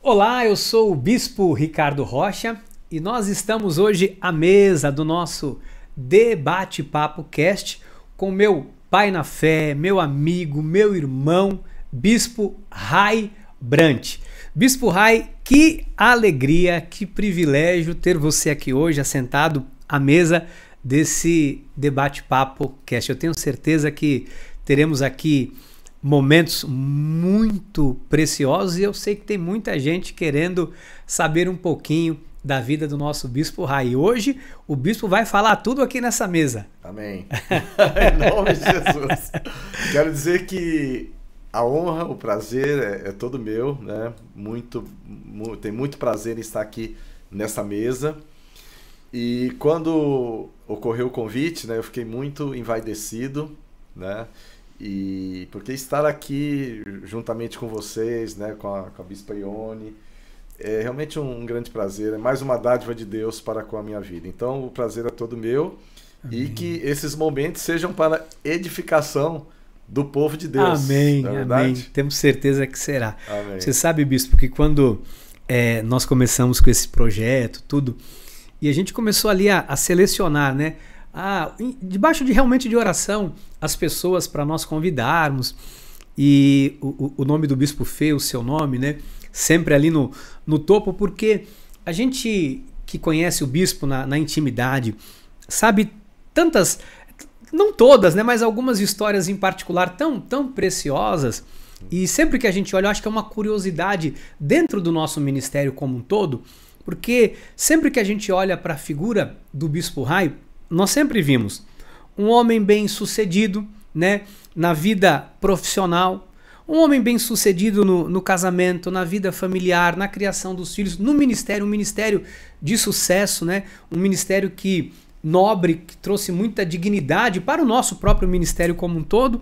Olá, eu sou o Bispo Ricardo Rocha e nós estamos hoje à mesa do nosso Debate Papo Cast com meu pai na fé, meu amigo, meu irmão, Bispo Rai Brant. Bispo Rai, que alegria, que privilégio ter você aqui hoje assentado à mesa desse Debate Papo Cast. Eu tenho certeza que teremos aqui momentos muito preciosos e eu sei que tem muita gente querendo saber um pouquinho da vida do nosso bispo Rai. Hoje o bispo vai falar tudo aqui nessa mesa. Amém. em nome de Jesus. Quero dizer que a honra, o prazer é, é todo meu, né? Muito, tem muito prazer em estar aqui nessa mesa. E quando ocorreu o convite, né, eu fiquei muito envaidecido, né? E porque estar aqui juntamente com vocês, né, com a, com a Bispa Ione, é realmente um grande prazer, é mais uma dádiva de Deus para com a minha vida. Então, o prazer é todo meu Amém. e que esses momentos sejam para edificação do povo de Deus. Amém, é amém. Temos certeza que será. Amém. Você sabe, bispo, que quando é, nós começamos com esse projeto, tudo, e a gente começou ali a, a selecionar, né? Ah, debaixo de realmente de oração, as pessoas para nós convidarmos. E o, o nome do Bispo Fê, o seu nome, né? Sempre ali no, no topo, porque a gente que conhece o bispo na, na intimidade sabe tantas, não todas, né? Mas algumas histórias em particular tão, tão preciosas. E sempre que a gente olha, eu acho que é uma curiosidade dentro do nosso ministério como um todo, porque sempre que a gente olha para a figura do Bispo Raio, nós sempre vimos um homem bem sucedido, né? Na vida profissional, um homem bem sucedido no, no, casamento, na vida familiar, na criação dos filhos, no ministério, um ministério de sucesso, né? Um ministério que nobre, que trouxe muita dignidade para o nosso próprio ministério como um todo.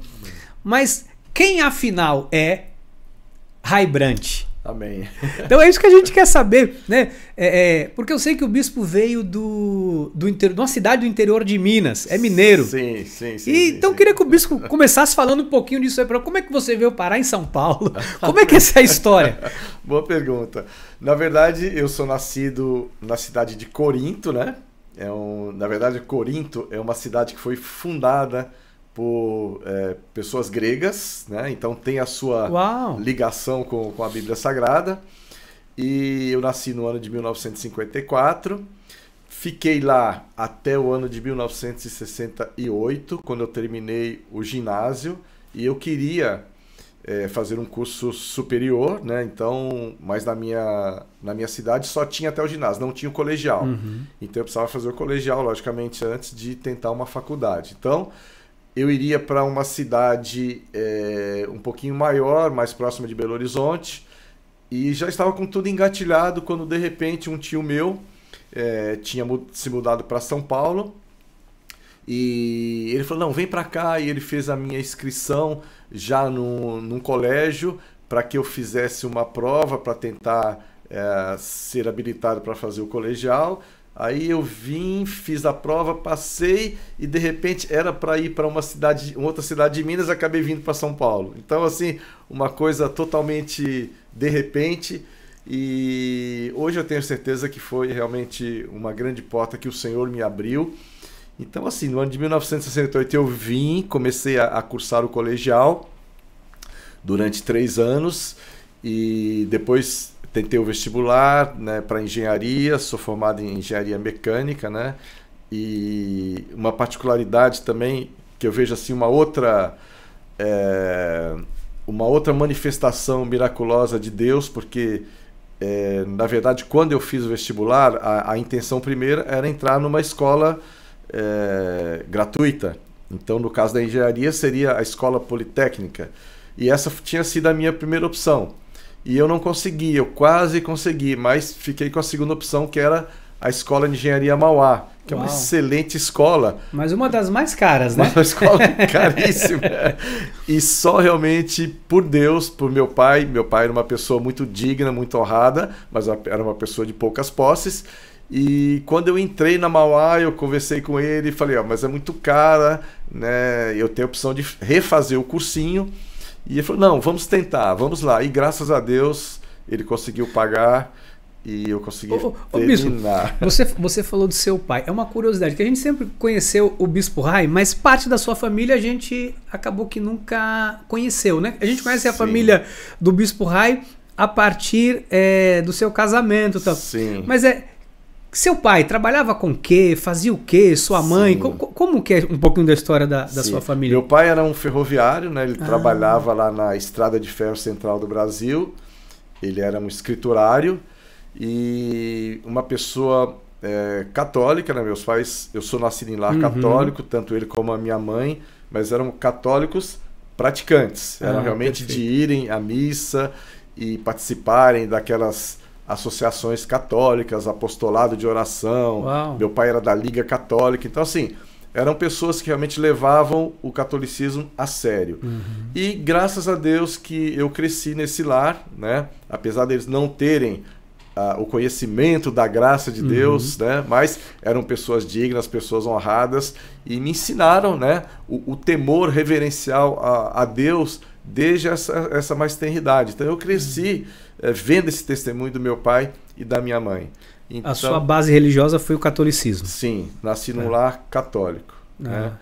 Mas quem afinal é Ray Brandt? Amém. Então é isso que a gente quer saber, né? É, é, porque eu sei que o bispo veio do, do inter, de uma cidade do interior de Minas, é mineiro. Sim, sim, sim. E, sim, então sim. queria que o bispo começasse falando um pouquinho disso aí, para como é que você veio parar em São Paulo? Como é que é essa história? Boa pergunta. Na verdade, eu sou nascido na cidade de Corinto, né? É um, na verdade, Corinto é uma cidade que foi fundada por é, pessoas gregas, né? Então tem a sua Uau. ligação com, com a Bíblia Sagrada. E eu nasci no ano de 1954. Fiquei lá até o ano de 1968, quando eu terminei o ginásio, e eu queria é, fazer um curso superior, né? Então, mas na minha, na minha cidade só tinha até o ginásio, não tinha o colegial. Uhum. Então eu precisava fazer o colegial, logicamente, antes de tentar uma faculdade. Então, eu iria para uma cidade é, um pouquinho maior, mais próxima de Belo Horizonte, e já estava com tudo engatilhado quando de repente um tio meu é, tinha se mudado para São Paulo e ele falou: Não, vem para cá. E ele fez a minha inscrição já no, num colégio para que eu fizesse uma prova para tentar é, ser habilitado para fazer o colegial. Aí eu vim, fiz a prova, passei e de repente era para ir para uma cidade, uma outra cidade de Minas, acabei vindo para São Paulo. Então assim, uma coisa totalmente de repente e hoje eu tenho certeza que foi realmente uma grande porta que o Senhor me abriu. Então assim, no ano de 1968 eu vim, comecei a, a cursar o colegial durante três anos e depois tentei o vestibular né, para engenharia, sou formado em engenharia mecânica, né? E uma particularidade também que eu vejo assim uma outra é, uma outra manifestação miraculosa de Deus, porque é, na verdade quando eu fiz o vestibular a, a intenção primeira era entrar numa escola é, gratuita. Então no caso da engenharia seria a escola politécnica e essa tinha sido a minha primeira opção. E eu não consegui, eu quase consegui, mas fiquei com a segunda opção, que era a Escola de Engenharia Mauá, que Uau. é uma excelente escola. Mas uma das mais caras, né? Uma escola caríssima. e só realmente por Deus, por meu pai. Meu pai era uma pessoa muito digna, muito honrada, mas era uma pessoa de poucas posses. E quando eu entrei na Mauá, eu conversei com ele e falei: oh, mas é muito cara, né? Eu tenho a opção de refazer o cursinho. E ele falou: não, vamos tentar, vamos lá. E graças a Deus ele conseguiu pagar e eu consegui ô, ô, terminar. Bispo, você, você falou do seu pai. É uma curiosidade, que a gente sempre conheceu o Bispo Rai, mas parte da sua família a gente acabou que nunca conheceu, né? A gente conhece Sim. a família do Bispo Rai a partir é, do seu casamento. Tá? Sim. Mas é, seu pai trabalhava com o quê? Fazia o quê? Sua mãe? Co como que é um pouquinho da história da, da sua família? Meu pai era um ferroviário, né? Ele ah. trabalhava lá na Estrada de Ferro Central do Brasil. Ele era um escriturário e uma pessoa é, católica, né? Meus pais, eu sou nascido em lar uhum. católico, tanto ele como a minha mãe, mas eram católicos praticantes. Eram ah, realmente perfeito. de irem à missa e participarem daquelas associações católicas, apostolado de oração. Uau. Meu pai era da Liga Católica. Então, assim, eram pessoas que realmente levavam o catolicismo a sério. Uhum. E graças a Deus que eu cresci nesse lar, né? Apesar deles não terem uh, o conhecimento da graça de uhum. Deus, né? Mas eram pessoas dignas, pessoas honradas e me ensinaram, né? O, o temor reverencial a, a, Deus desde essa, essa mais tenridade. Então eu cresci. Uhum eh, vendo esse testemunho do meu pai e da minha mãe. Então, a sua base religiosa foi o catolicismo? Sim, nasci num é. lar católico. Ah. Né?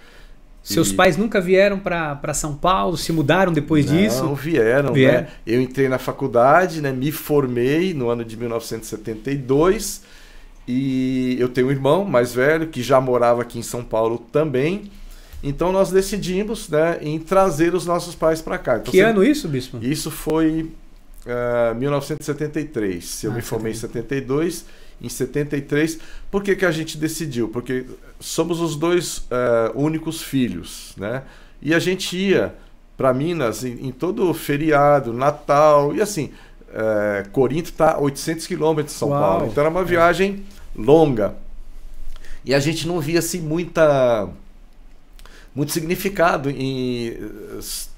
Seus e... pais nunca vieram para São Paulo? Se mudaram depois não, disso? Não vieram, vieram. Né? Eu entrei na faculdade, né? me formei no ano de 1972 e eu tenho um irmão mais velho que já morava aqui em São Paulo também. Então nós decidimos né, em trazer os nossos pais para cá. Então, que você... ano isso, Bispo? Isso foi 1973. Ah, Eu ah, me formei em 72. Em 73, por que, que a gente decidiu? Porque somos os dois uh, únicos filhos, né? E a gente ia para Minas em, em todo feriado, Natal, e assim, uh, Corinto está 800 quilômetros de São Uau. Paulo. Então era uma é. viagem longa. E a gente não via assim muita muito significado em eh,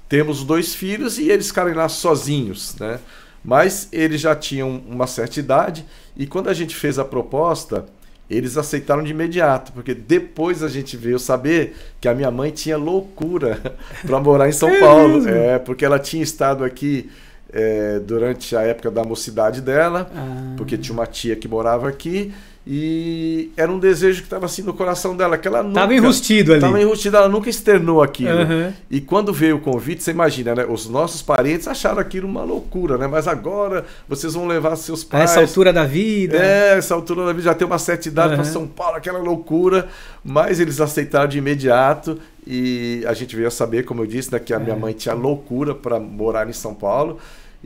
temos dois filhos e eles ficarem lá sozinhos, né? Mas eles já tinham uma certa idade e quando a gente fez a proposta, eles aceitaram de imediato, porque depois a gente veio saber que a minha mãe tinha loucura para morar em São é Paulo. Mesmo? É, porque ela tinha estado aqui é, durante a época da mocidade dela, ah. porque tinha uma tia que morava aqui e era um desejo que estava assim no coração dela, que ela nunca. Estava enrustido ali. Estava enrustido, ela nunca externou aquilo. Uhum. E quando veio o convite, você imagina, né? Os nossos parentes acharam aquilo uma loucura, né? Mas agora vocês vão levar seus pais. essa altura da vida. É, essa altura da vida já tem uma sete idade uhum. para São Paulo, aquela loucura. Mas eles aceitaram de imediato e a gente veio a saber, como eu disse, né, que a é. minha mãe tinha loucura para morar em São Paulo.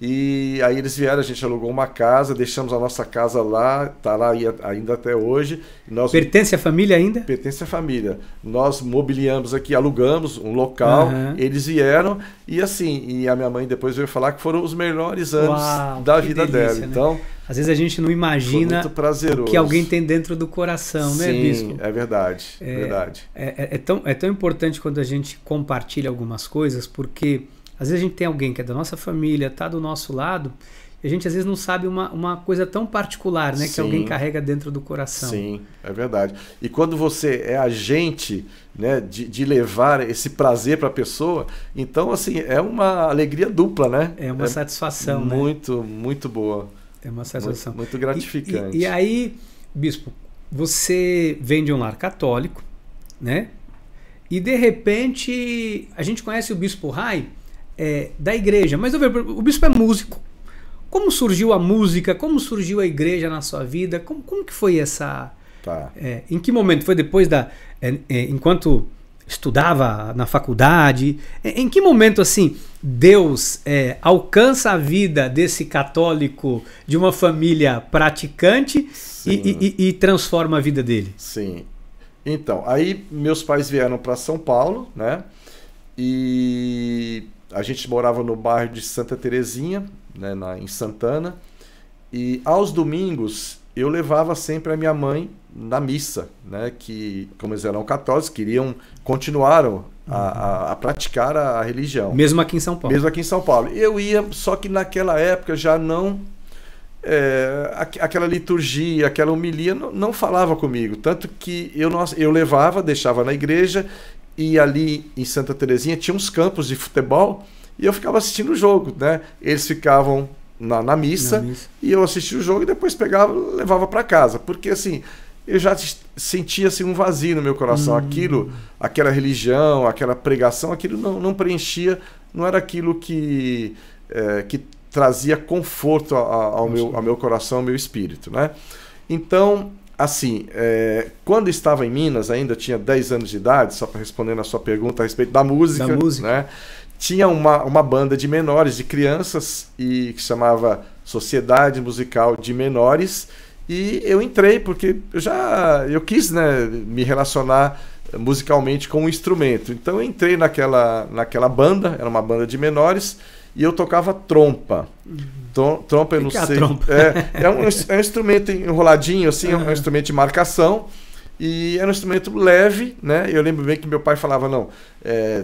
E aí eles vieram, a gente alugou uma casa, deixamos a nossa casa lá, tá lá ainda até hoje. Nós, pertence à família ainda? Pertence à família. Nós mobiliamos aqui, alugamos um local, uhum. eles vieram e assim, e a minha mãe depois veio falar que foram os melhores anos Uau, da vida delícia, dela. Né? Então, às vezes a gente não imagina o que alguém tem dentro do coração, né, Sim, né, Bispo? É verdade, é, verdade. É, é, é, tão, é tão importante quando a gente compartilha algumas coisas, porque às vezes a gente tem alguém que é da nossa família, tá do nosso lado, e a gente às vezes não sabe uma, uma coisa tão particular, né? Sim. Que alguém carrega dentro do coração. Sim, é verdade. E quando você é agente né, de, de levar esse prazer para a pessoa, então, assim, é uma alegria dupla, né? É uma é satisfação, né? Muito, né? muito boa. É uma satisfação. Muito, muito gratificante. E, e, e aí, Bispo, você vem de um lar católico, né? E de repente, a gente conhece o Bispo Rai é, da igreja. Mas o bispo é músico. Como surgiu a música? Como surgiu a igreja na sua vida? Como, como que foi essa? Tá. É, em que momento? Foi depois da. É, é enquanto estudava na faculdade? É, em que momento, assim, Deus é, alcança a vida desse católico de uma família praticante e, e, e, transforma a vida dele? Sim. Então, aí meus pais vieram para São Paulo, né? E a gente morava no bairro de Santa Terezinha, né, na, em Santana, e aos domingos eu levava sempre a minha mãe na missa, né, que, como eles eram católicos, queriam, continuaram a, a, a praticar a, a, religião. Mesmo aqui em São Paulo. Mesmo aqui em São Paulo. Eu ia, só que naquela época já não. É, aquela liturgia, aquela homilia não, não, falava comigo. Tanto que eu, não, eu levava, deixava na igreja e ali em Santa Terezinha tinha uns campos de futebol e eu ficava assistindo o jogo, né? Eles ficavam na, na, missa, na missa, e eu assistia o jogo e depois pegava, levava para casa, porque assim eu já sentia assim um vazio no meu coração, hum. aquilo, aquela religião, aquela pregação, aquilo não, não preenchia, não era aquilo que é, que trazia conforto a, a, ao, meu, ao meu coração, ao meu espírito, né? Então assim, é, quando estava em Minas, ainda tinha 10 anos de idade, só para responder a sua pergunta a respeito da música, da música. Né? tinha uma, uma banda de menores, de crianças, e que chamava Sociedade Musical de Menores, e eu entrei porque eu já eu quis né, me relacionar musicalmente com o um instrumento. Então eu entrei naquela, naquela banda, era uma banda de menores, e eu tocava trompa. Uhum. Trompa, eu não é sei. É, é, um, é, um, instrumento enroladinho, assim, uhum. é um instrumento de marcação. E era um instrumento leve, né? Eu lembro bem que meu pai falava, não, é,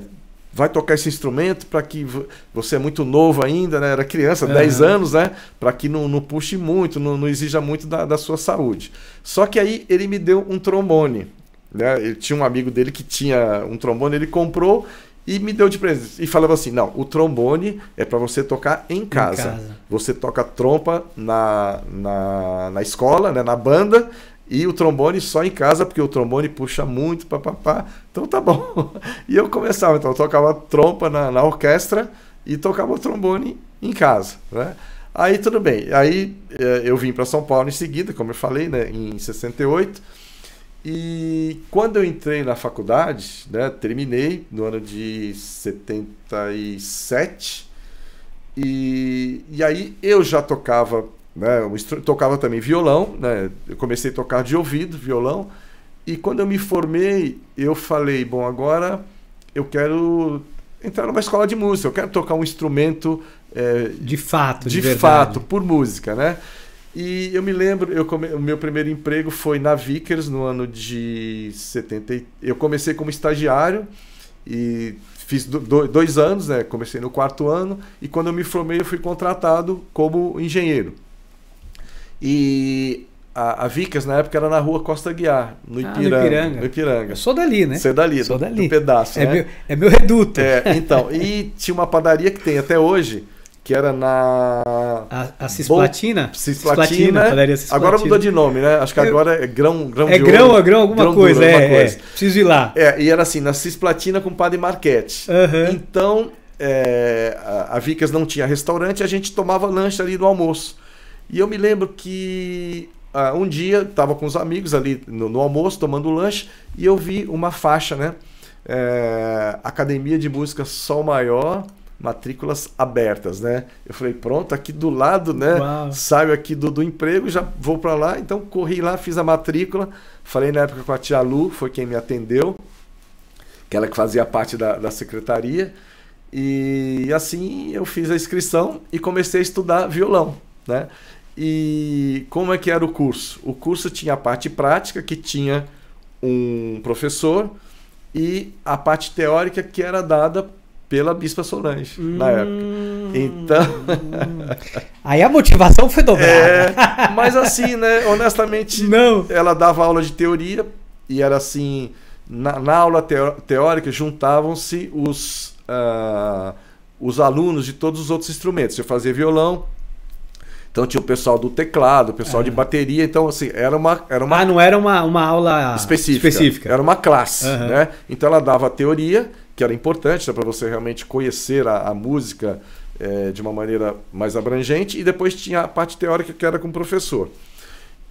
vai tocar esse instrumento para que você é muito novo ainda, né? Era criança, uhum. 10 anos, né? Para que não, não, puxe muito, não, não exija muito da, da, sua saúde. Só que aí ele me deu um trombone. Né? Ele tinha um amigo dele que tinha um trombone, ele comprou e me deu de presente. E falava assim: não, o trombone é para você tocar em casa. em casa. Você toca trompa na, na, na escola, né, na banda, e o trombone só em casa, porque o trombone puxa muito, papapá. Então tá bom. E eu começava, então eu tocava trompa na, na orquestra e tocava o trombone em casa, né? Aí tudo bem. Aí eh, eu vim para São Paulo em seguida, como eu falei, né, em 68. E quando eu entrei na faculdade, né, terminei no ano de 77, e, e aí eu já tocava, né, eu tocava também violão, né, eu comecei a tocar de ouvido violão, e quando eu me formei, eu falei, bom, agora eu quero entrar numa escola de música, eu quero tocar um instrumento... É, de fato, de, de fato, por música, né? E eu me lembro, eu come... o meu primeiro emprego foi na Vickers no ano de 70. Eu comecei como estagiário e fiz dois anos, né? Comecei no quarto ano e quando eu me formei eu fui contratado como engenheiro. E a, a na época era na rua Costa Guiar, no Ipiranga. Ah, no, Ipiranga. no Ipiranga. Eu sou dali, né? Você é dali, sou do, dali. do pedaço. É, né? meu, é meu reduto. É, então, e tinha uma padaria que tem até hoje que era na. A, a Cisplatina? Cisplatina. Cisplatina, Cisplatina. Agora mudou de nome, né? Acho que agora é grão, grão é de grão, ouro. É grão, alguma grão coisa, duro, é, alguma é. coisa. É, preciso ir lá. É, e era assim, na Cisplatina com o Padre Marquete. Uhum. Então, é, a Vicas não tinha restaurante, a gente tomava lanche ali no almoço. E eu me lembro que uh, um dia estava com os amigos ali no, no almoço, tomando lanche, e eu vi uma faixa, né? É, Academia de Música Sol Maior matrículas abertas, né? Eu falei, pronto, aqui do lado, né? Uau. Saio aqui do, do emprego, já vou para lá. Então corri lá, fiz a matrícula. Falei na época com a tia Lu, foi quem me atendeu, que ela que fazia parte da, da secretaria. E assim eu fiz a inscrição e comecei a estudar violão, né? E como é que era o curso? O curso tinha a parte prática, que tinha um professor, e a parte teórica que era dada pela Bispa Solange hum, na época. Então. Aí a motivação foi dobrada. É, mas assim, né? Honestamente, não. Ela dava aula de teoria e era assim. Na, na aula teórica juntavam-se os, uh, os alunos de todos os outros instrumentos. Eu fazia violão, então tinha o pessoal do teclado, o pessoal é. de ah. bateria, então assim, era uma, era uma. Ah, não era uma, uma aula específica. específica. Era uma classe. Uhum. Né? Então ela dava a teoria que era importante né, para você realmente conhecer a, a música é, de uma maneira mais abrangente, e depois tinha a parte teórica que era com o professor.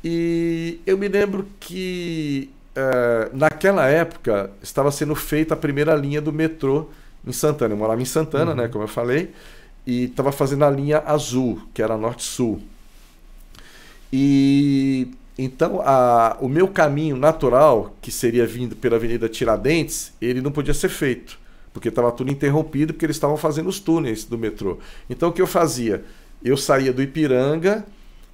E eu me lembro que é, naquela época estava sendo feita a primeira linha do metrô em Santana. Eu morava em Santana, uhum. né, como eu falei, e estava fazendo a linha azul, que era norte-sul. E então, a, o meu caminho natural, que seria vindo pela Avenida Tiradentes, ele não podia ser feito, porque estava tudo interrompido, porque eles estavam fazendo os túneis do metrô. Então, o que eu fazia? Eu saía do Ipiranga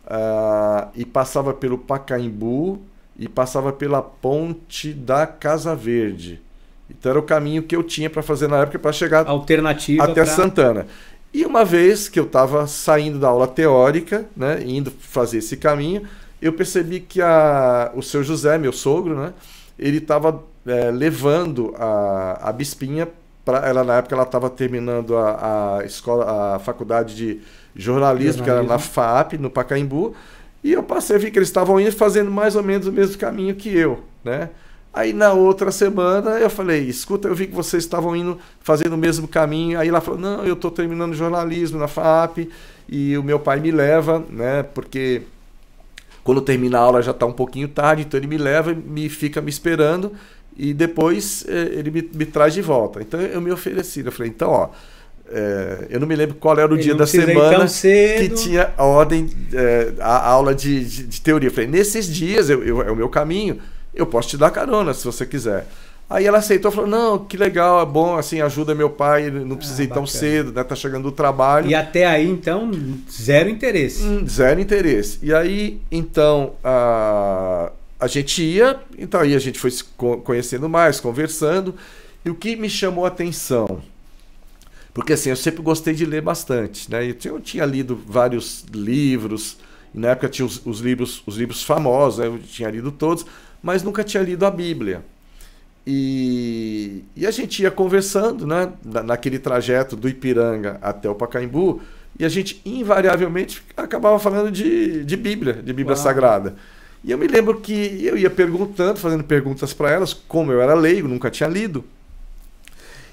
uh, e passava pelo Pacaembu e passava pela Ponte da Casa Verde. Então, era o caminho que eu tinha para fazer na época para chegar Alternativa até pra... Santana. E uma vez que eu estava saindo da aula teórica, né, indo fazer esse caminho eu percebi que a, o seu José, meu sogro, né, ele estava é, levando a, a Bispinha para ela na época ela estava terminando a, a escola, a faculdade de jornalismo, jornalismo, que era na FAP, no Pacaembu, e eu passei, vi que eles estavam indo fazendo mais ou menos o mesmo caminho que eu, né? Aí na outra semana eu falei, escuta, eu vi que vocês estavam indo fazendo o mesmo caminho. Aí ela falou, não, eu estou terminando jornalismo na FAP e o meu pai me leva, né? Porque quando termina a aula já está um pouquinho tarde, então ele me leva, me fica me esperando e depois eh, ele me, me, traz de volta. Então eu me ofereci, né? eu falei, então ó, eh, eu não me lembro qual era o ele dia da semana que tinha a ordem, eh, a, aula de, de, de, teoria. Eu falei, nesses dias eu, eu, é o meu caminho, eu posso te dar carona se você quiser. Aí ela aceitou, falou: não, que legal, é bom, assim, ajuda meu pai, não ah, precisa ah, ir tão bacana. cedo, né? Tá chegando o trabalho. E até aí, então, zero interesse. Hum, zero interesse. E aí, então, a, a gente ia, então aí a gente foi se conhecendo mais, conversando. E o que me chamou a atenção? Porque assim, eu sempre gostei de ler bastante, né? Eu tinha, eu tinha lido vários livros, na época tinha os, os livros, os livros famosos, né? eu tinha lido todos, mas nunca tinha lido a Bíblia. E, e, a gente ia conversando né, naquele trajeto do Ipiranga até o Pacaembu, e a gente invariavelmente acabava falando de, de Bíblia, de Bíblia Uau. Sagrada. E eu me lembro que eu ia perguntando, fazendo perguntas para elas, como eu era leigo, nunca tinha lido.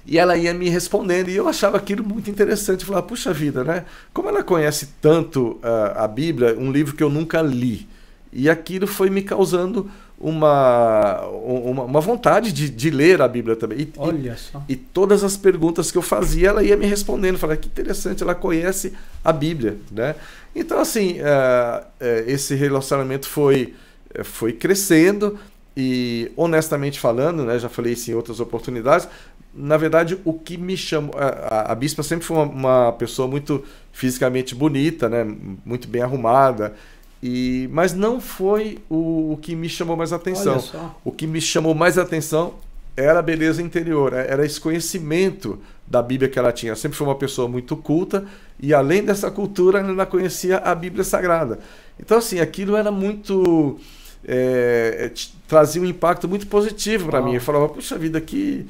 E ela ia me respondendo, e eu achava aquilo muito interessante. Falava, puxa vida, né? Como ela conhece tanto uh, a Bíblia, um livro que eu nunca li. E aquilo foi me causando uma, uma, uma, vontade de, de ler a Bíblia também. E, Olha só. E, e todas as perguntas que eu fazia, ela ia me respondendo. Falava, que interessante, ela conhece a Bíblia. Né? Então, assim, uh, uh, esse relacionamento foi, uh, foi crescendo. E, honestamente falando, né, já falei isso em outras oportunidades, na verdade, o que me chamou. A, a, a Bispa sempre foi uma, uma pessoa muito fisicamente bonita, né, muito bem arrumada. E, mas não foi o, o que me chamou mais atenção. O que me chamou mais atenção era a beleza interior, é, era esse conhecimento da Bíblia que ela tinha. Ela sempre foi uma pessoa muito culta e além dessa cultura, ela conhecia a Bíblia Sagrada. Então, assim, aquilo era muito. É, é trazia um impacto muito positivo para mim. Eu falava, puxa vida, que,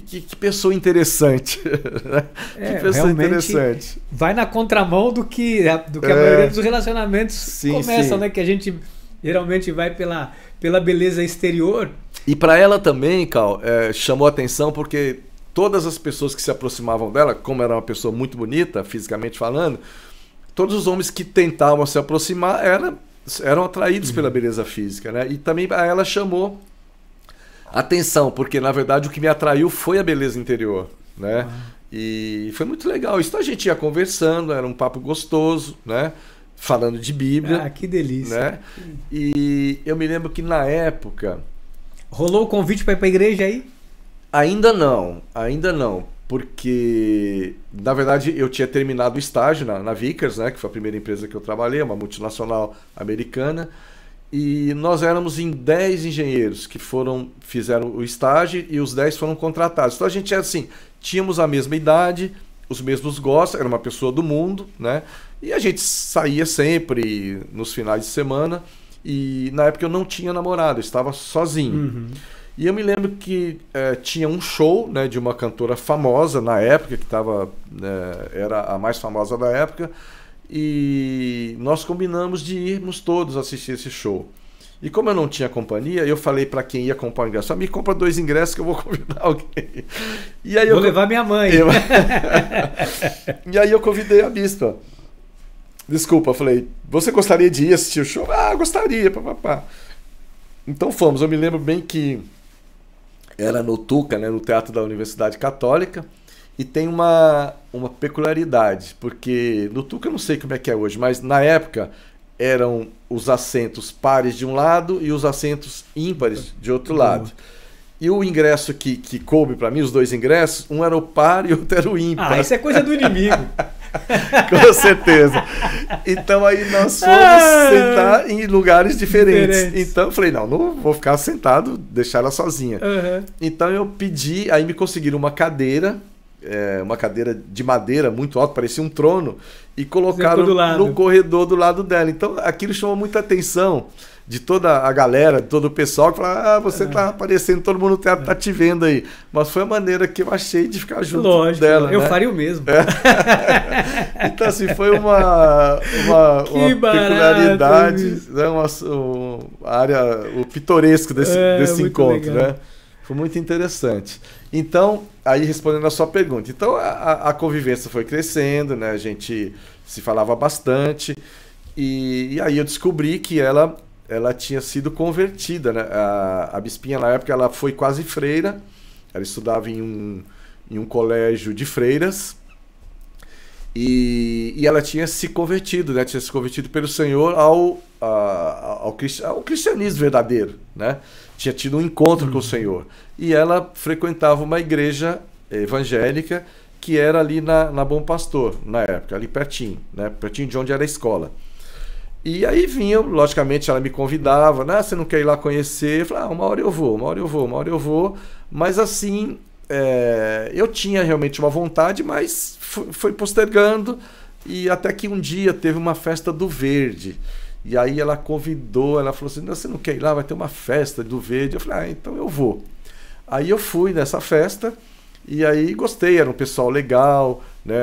que, que, que, pessoa interessante. Né? É, que pessoa interessante. Vai na contramão do que, do que a é. maioria dos relacionamentos sim, começam, sim. né? Que a gente geralmente vai pela, pela beleza exterior. E para ela também, Cal, é, chamou atenção porque todas as pessoas que se aproximavam dela, como era uma pessoa muito bonita, fisicamente falando, todos os homens que tentavam se aproximar era, eram atraídos uhum. pela beleza física, né? E também ela chamou Atenção, porque na verdade o que me atraiu foi a beleza interior, né? Ah. E foi muito legal. Isso a gente ia conversando, era um papo gostoso, né? Falando de Bíblia. Ah, que delícia. Né? E eu me lembro que na época. Rolou o convite para ir para a igreja aí? Ainda não, ainda não. Porque, na verdade, eu tinha terminado o estágio na, na Vickers, né? Que foi a primeira empresa que eu trabalhei, é uma multinacional americana. E nós éramos em 10 engenheiros que foram fizeram o estágio e os 10 foram contratados. Então a gente era assim, tínhamos a mesma idade, os mesmos gostos, era uma pessoa do mundo, né? E a gente saía sempre nos finais de semana. E na época eu não tinha namorado, eu estava sozinho. Uhum. E eu me lembro que é, tinha um show né, de uma cantora famosa na época, que tava, é, era a mais famosa da época. E nós combinamos de irmos todos assistir esse show. E como eu não tinha companhia, eu falei para quem ia comprar o ingresso: ah, me compra dois ingressos que eu vou convidar alguém. E aí vou eu... levar minha mãe. Eu... e aí eu convidei a bispa. Desculpa, falei: você gostaria de ir assistir o show? Ah, gostaria, papapá. Então fomos. Eu me lembro bem que era no Tuca, né, no Teatro da Universidade Católica. E tem uma, uma peculiaridade, porque no Tuca eu não sei como é que é hoje, mas na época eram os assentos pares de um lado e os assentos ímpares de outro uhum. lado. E o ingresso que, que coube para mim, os dois ingressos, um era o par e outro era o ímpar. Ah, isso é coisa do inimigo. Com certeza. Então aí nós fomos ah! sentar em lugares diferentes. diferentes. Então eu falei, não, não vou ficar sentado, deixar ela sozinha. Uhum. Então eu pedi, aí me conseguiram uma cadeira é, uma cadeira de madeira muito alta, parecia um trono, e colocaram no corredor do lado dela. Então aquilo chamou muita atenção de toda a galera, de todo o pessoal que fala: Ah, você está é. Tá aparecendo, todo mundo no teatro está é. Tá te vendo aí. Mas foi a maneira que eu achei de ficar junto Lógico, dela. Eu né? faria o mesmo. É. então, assim, foi uma, uma, uma peculiaridade, né? uma, uma área, o pitoresco desse, é, desse encontro, né? Foi muito interessante. Então, aí respondendo a sua pergunta, então a, a convivência foi crescendo, né? A gente se falava bastante e, e, aí eu descobri que ela ela tinha sido convertida, né? A, a bispinha na época ela foi quase freira, ela estudava em um em um colégio de freiras. E, e, ela tinha se convertido, né? Tinha se convertido pelo Senhor ao, a, ao, ao, cristianismo verdadeiro, né? Tinha tido um encontro uhum. com o uhum. Senhor e ela frequentava uma igreja evangélica que era ali na, na Bom Pastor, na época, ali pertinho, né? pertinho de onde era a escola. E aí vinha, logicamente, ela me convidava, né? Você não quer ir lá conhecer? Eu falava, ah, uma hora eu vou, uma hora eu vou, uma hora eu vou. Mas assim, é... eu tinha realmente uma vontade, mas foi postergando. E até que um dia teve uma festa do verde. E aí ela convidou, ela falou assim: você não quer ir lá? Vai ter uma festa do verde. Eu falei, ah, então eu vou. Aí eu fui nessa festa e aí gostei, era um pessoal legal, né?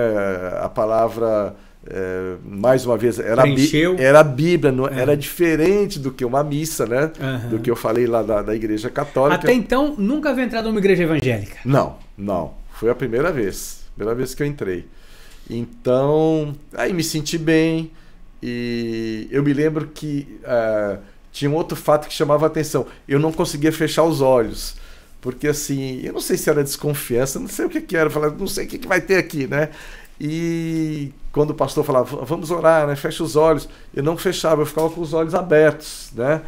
A palavra é, mais uma vez era Preencheu. era a Bíblia, não, é. era diferente do que uma missa, né? Uhum. Do que eu falei lá da, da igreja católica. Até então nunca havia entrado numa igreja evangélica. Não, não. Foi a primeira vez, primeira vez que eu entrei. Então, aí me senti bem e eu me lembro que uh, tinha um outro fato que chamava a atenção. Eu não conseguia fechar os olhos. Porque assim, eu não sei se era desconfiança, não sei o que, que era, falando, não sei o que, que vai ter aqui, né? E quando o pastor falava, vamos orar, né? Fecha os olhos. Eu não fechava, eu ficava com os olhos abertos, né?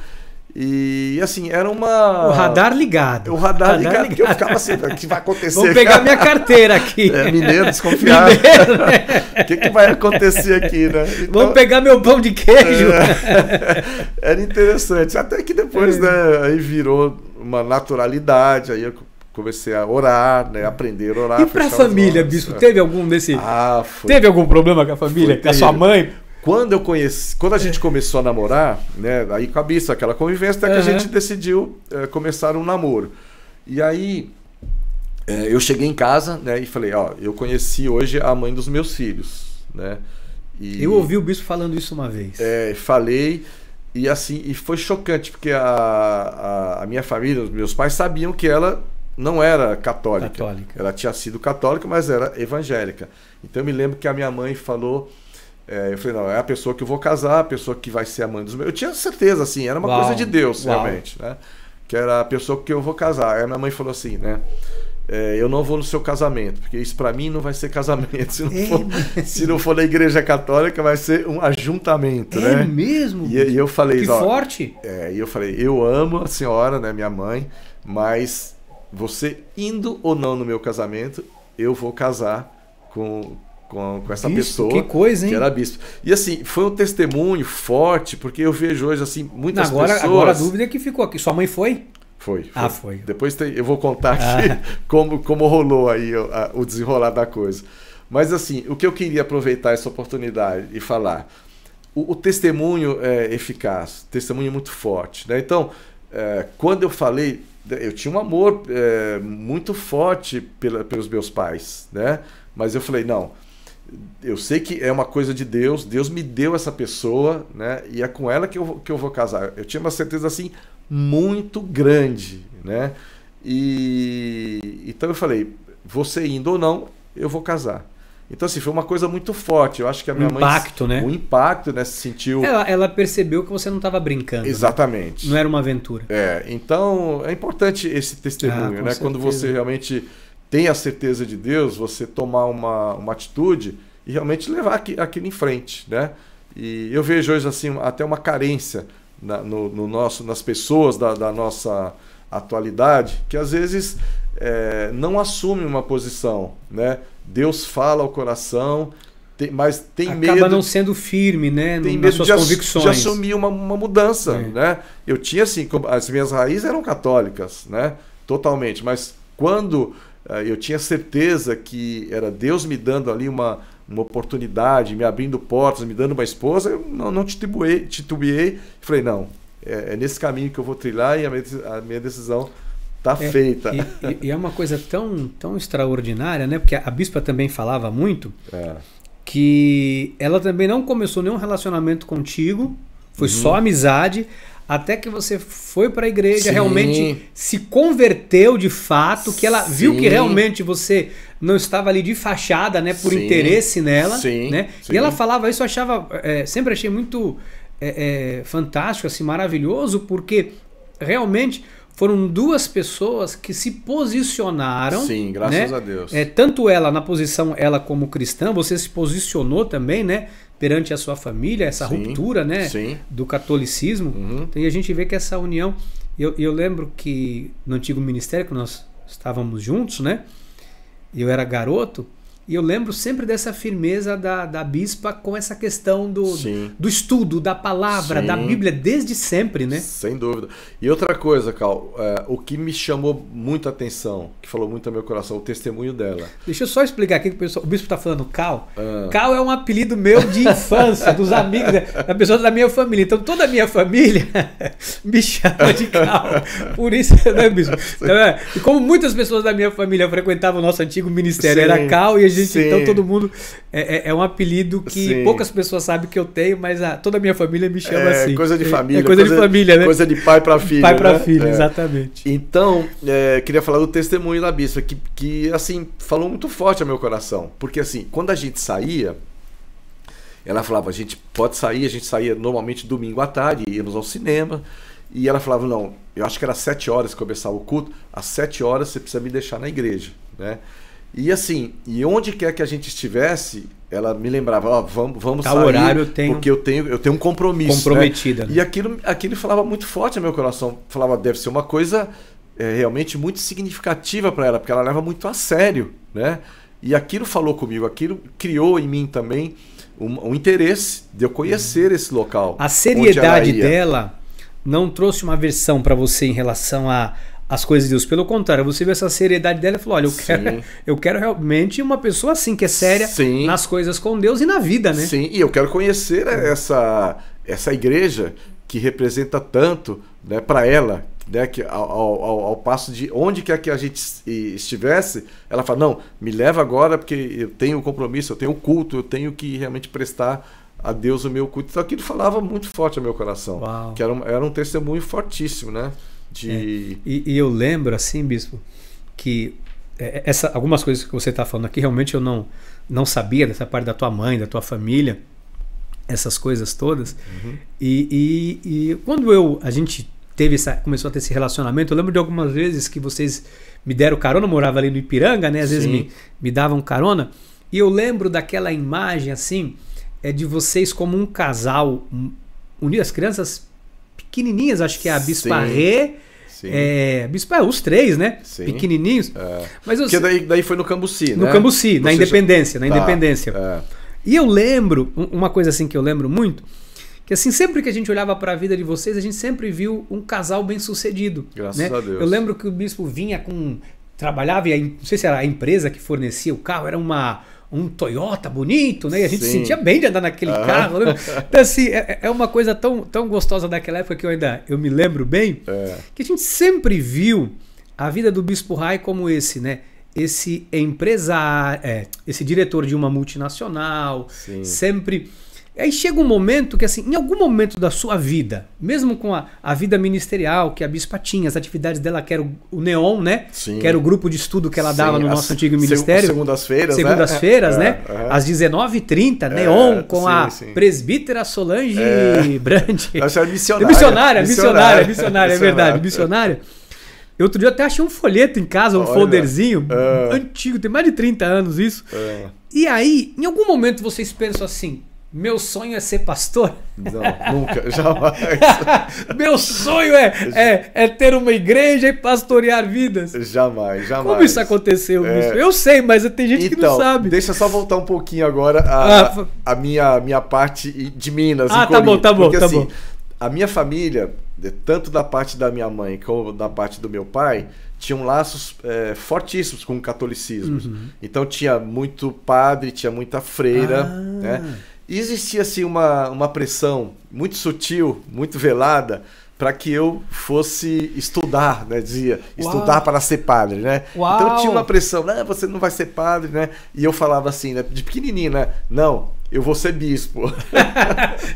E assim, era uma. O radar ligado. O radar, radar ligado, ligado, eu ficava assim, o que vai acontecer? Vou pegar cara? minha carteira aqui. É, mineiro desconfiado. Mineiro, né? o que, que vai acontecer aqui, né? Então, Vamos pegar meu pão de queijo. É. era interessante. Até que depois, é. né? Aí virou uma naturalidade. Aí eu comecei a orar, né? Aprender a orar. E para a família, bispo, teve algum desse? Ah, foi. Teve algum problema com a família, com a sua mãe? Quando eu conheci, quando a gente começou a namorar, né? Aí cabeça aquela convivência até que a gente decidiu é, começar um namoro. E aí é, eu cheguei em casa, né? E falei, ó, eu conheci hoje a mãe dos meus filhos, né? E, eu ouvi o bispo falando isso uma vez. É, falei. E assim, e foi chocante, porque a, a, a, minha família, os meus pais sabiam que ela não era católica. católica. Ela tinha sido católica, mas era evangélica. Então eu me lembro que a minha mãe falou. É, eu falei, não, é a pessoa que eu vou casar, a pessoa que vai ser a mãe dos meus. Eu tinha certeza, assim, era uma Uau. coisa de Deus, Uau. realmente, né? Que era a pessoa que eu vou casar. Aí a minha mãe falou assim, né? é, eu não vou no seu casamento, porque isso para mim não vai ser casamento. Se não, for, é se não for na igreja católica, vai ser um ajuntamento, é né? É mesmo? E, e, eu falei... Que forte! É, e eu falei, eu amo a senhora, né, minha mãe, mas você indo ou não no meu casamento, eu vou casar com, com, com essa bispo, pessoa. Que coisa, hein? Que era bispo. E assim, foi um testemunho forte, porque eu vejo hoje, assim, muitas agora, pessoas. Agora a dúvida é que ficou aqui. Sua mãe foi? Foi, foi. Ah, foi. Depois tem, eu vou contar ah. aqui ah. como, como rolou aí o, a, o desenrolar da coisa. Mas assim, o que eu queria aproveitar essa oportunidade e falar, o, o testemunho é eficaz, testemunho é muito forte, né? Então, é, quando eu falei, né, eu tinha um amor é, muito forte pela, pelos meus pais, né? Mas eu falei, não, eu sei que é uma coisa de Deus, Deus me deu essa pessoa, né? E é com ela que eu, que eu vou casar. Eu tinha uma certeza assim muito grande, né? E então eu falei, você indo ou não, eu vou casar. Então, assim, foi uma coisa muito forte. Eu acho que a minha mãe. impacto, né? O um impacto, né? Se sentiu. Ela, ela, percebeu que você não estava brincando. Né? Exatamente. Né? Não era uma aventura. É. Então, é importante esse testemunho, ah, né? Certeza. Quando você realmente tem a certeza de Deus, você tomar uma, uma atitude e realmente levar aquilo em frente, né? E eu vejo hoje, assim, até uma carência na, no, no, nosso, nas pessoas da, da, nossa atualidade que às vezes é, não assume uma posição, né? Deus fala ao coração, tem, mas tem Acaba medo. Acaba não sendo firme, né? Tem medo suas de, convicções. de assumir uma, uma mudança, é. né? Eu tinha assim, as minhas raízes eram católicas, né? Totalmente, mas quando é, eu tinha certeza que era Deus me dando ali uma, uma oportunidade, me abrindo portas, me dando uma esposa, eu não, não titubeei, titubeei. Falei, não, é, é, nesse caminho que eu vou trilhar e a minha, a minha decisão está é, feita. E, e, é uma coisa tão, tão extraordinária, né? Porque a, bispa também falava muito é. que ela também não começou nenhum relacionamento contigo, foi uhum. só amizade até que você foi para a igreja, Sim. realmente se converteu de fato, que ela Sim. viu que realmente você não estava ali de fachada, né, por Sim. interesse nela, né? E ela falava isso, eu achava, é, sempre achei muito é, é, fantástico, assim, maravilhoso, porque realmente foram duas pessoas que se posicionaram. Sim, graças né? a Deus. É, tanto ela na posição, ela como cristã, você se posicionou também, né? Perante a sua família, essa sim, ruptura, né? Sim. Do catolicismo. Uhum. Então, e a gente vê que essa união. Eu, eu lembro que no antigo ministério, que nós estávamos juntos, né? Eu era garoto. E eu lembro sempre dessa firmeza da, da bispa com essa questão do, do estudo, da palavra, Sim. da Bíblia, desde sempre, né? Sem dúvida. E outra coisa, Cal, é, o que me chamou muita atenção, que falou muito ao meu coração, o testemunho dela. Deixa eu só explicar aqui que o, o bispo está falando Cal. Ah. Cal é um apelido meu de infância, dos amigos, da né? pessoa da minha família. Então toda a minha família me chama de Cal. Por isso, né, bispo? Então, é, como muitas pessoas da minha família frequentavam o nosso antigo ministério, Sim. era Cal e a gente, então Sim. então todo mundo. É, é, é um apelido que Sim. poucas pessoas sabem que eu tenho, mas a, toda a minha família me chama é, assim. Coisa de é, é família. É, coisa, coisa, de família, né? Coisa de pai para filho. Pai para né? filho, exatamente. Então, queria falar do testemunho da Bispa, que, que, assim, falou muito forte ao meu coração. Porque, assim, quando a gente saía, ela falava, a gente pode sair, a gente saía normalmente domingo à tarde, íamos ao cinema. E ela falava, não, eu acho que era sete horas que começava o culto, às sete horas você precisa me deixar na igreja, né? E assim, e onde quer que a gente estivesse, ela me lembrava, ó, oh, vamos, vamos Tal sair, horário eu tenho... porque eu tenho, eu tenho um compromisso. Né? Comprometida. Né? Né? E aquilo, aquilo falava muito forte no meu coração. Falava, deve ser uma coisa é, realmente muito significativa para ela, porque ela leva muito a sério, né? E aquilo falou comigo, aquilo criou em mim também um, um interesse de eu conhecer uhum. esse local. A seriedade dela não trouxe uma versão para você em relação a as coisas de Deus. Pelo contrário, você vê essa seriedade dela e falou: olha, eu quero, eu quero realmente uma pessoa assim, que é séria Sim. nas coisas com Deus e na vida, né? Sim, e eu quero conhecer essa, essa igreja que representa tanto né, para ela, né, que ao, ao, ao, passo de onde quer que a gente estivesse, ela fala: não, me leva agora porque eu tenho um compromisso, eu tenho um culto, eu tenho que realmente prestar a Deus o meu culto. Então aquilo falava muito forte ao meu coração, Uau. que era um, era um testemunho fortíssimo, né? De... É. E, e, eu lembro, assim, bispo, que é, é, essa, algumas coisas que você está falando aqui, realmente eu não, não sabia dessa parte da tua mãe, da tua família, essas coisas todas. Uhum. E, e, e, quando eu a gente teve essa, começou a ter esse relacionamento, eu lembro de algumas vezes que vocês me deram carona, eu morava ali no Ipiranga, né? Às Sim. vezes me, me davam carona. E eu lembro daquela imagem assim, é de vocês como um casal unir as crianças pequenininhas, acho que é a Bisparré. Sim. É, Bispo, os três, né? Sim. Pequenininhos. É. Mas eu, Porque daí, daí foi no Cambuci, né? No Cambuci, na Independência, na tá. Independência. É. E eu lembro, uma coisa assim que eu lembro muito, que assim, sempre que a gente olhava para a vida de vocês, a gente sempre viu um casal bem-sucedido. Graças né? a Deus. Eu lembro que o bispo vinha com trabalhava e não sei se era a empresa que fornecia o carro, era uma um Toyota bonito, né? E a gente Sim. sentia bem de andar naquele uhum. carro. Né? Então, assim, é, é, uma coisa tão, tão gostosa daquela época que eu ainda eu me lembro bem, é. que a gente sempre viu a vida do Bispo Rai como esse, né? Esse empresário, é, esse diretor de uma multinacional, Sim. sempre Aí chega um momento que, assim, em algum momento da sua vida, mesmo com a, a vida ministerial que a bispa tinha, as atividades dela, que era o, o NEON, né? Sim. Que era o grupo de estudo que ela Sim. dava no as, nosso antigo ministério. Segundas-feiras, né? Segundas-feiras, né? né? É, é. Às 19h30, é, NEON, com sim, a sim. presbítera Solange é. Brand. Missionária. missionária. Missionária, missionária, missionária, é verdade, missionária. Outro dia eu até achei um folheto em casa, um Olha, folderzinho é. antigo, tem mais de 30 anos isso. É. E aí, em algum momento vocês pensam assim, meu sonho é ser pastor? Não, nunca, jamais. Meu sonho é, é, é, ter uma igreja e pastorear vidas. Jamais, jamais. Como isso aconteceu, é... Eu sei, mas tem gente então, que não então, sabe. Deixa só voltar um pouquinho agora a, ah, a minha, minha parte de Minas. Ah, tá bom, tá bom, porque, tá assim, bom. A minha família, tanto da parte da minha mãe como da parte do meu pai, tinham laços é, fortíssimos com o catolicismo. Uhum. Então tinha muito padre, tinha muita freira, ah. né? E existia assim uma, uma pressão muito sutil, muito velada, para que eu fosse estudar, né? Dizia, Uau. estudar para ser padre, né? Uau. Então tinha uma pressão, né? Você não vai ser padre, né? E eu falava assim, né? De pequenininho, né? Não, eu vou ser bispo.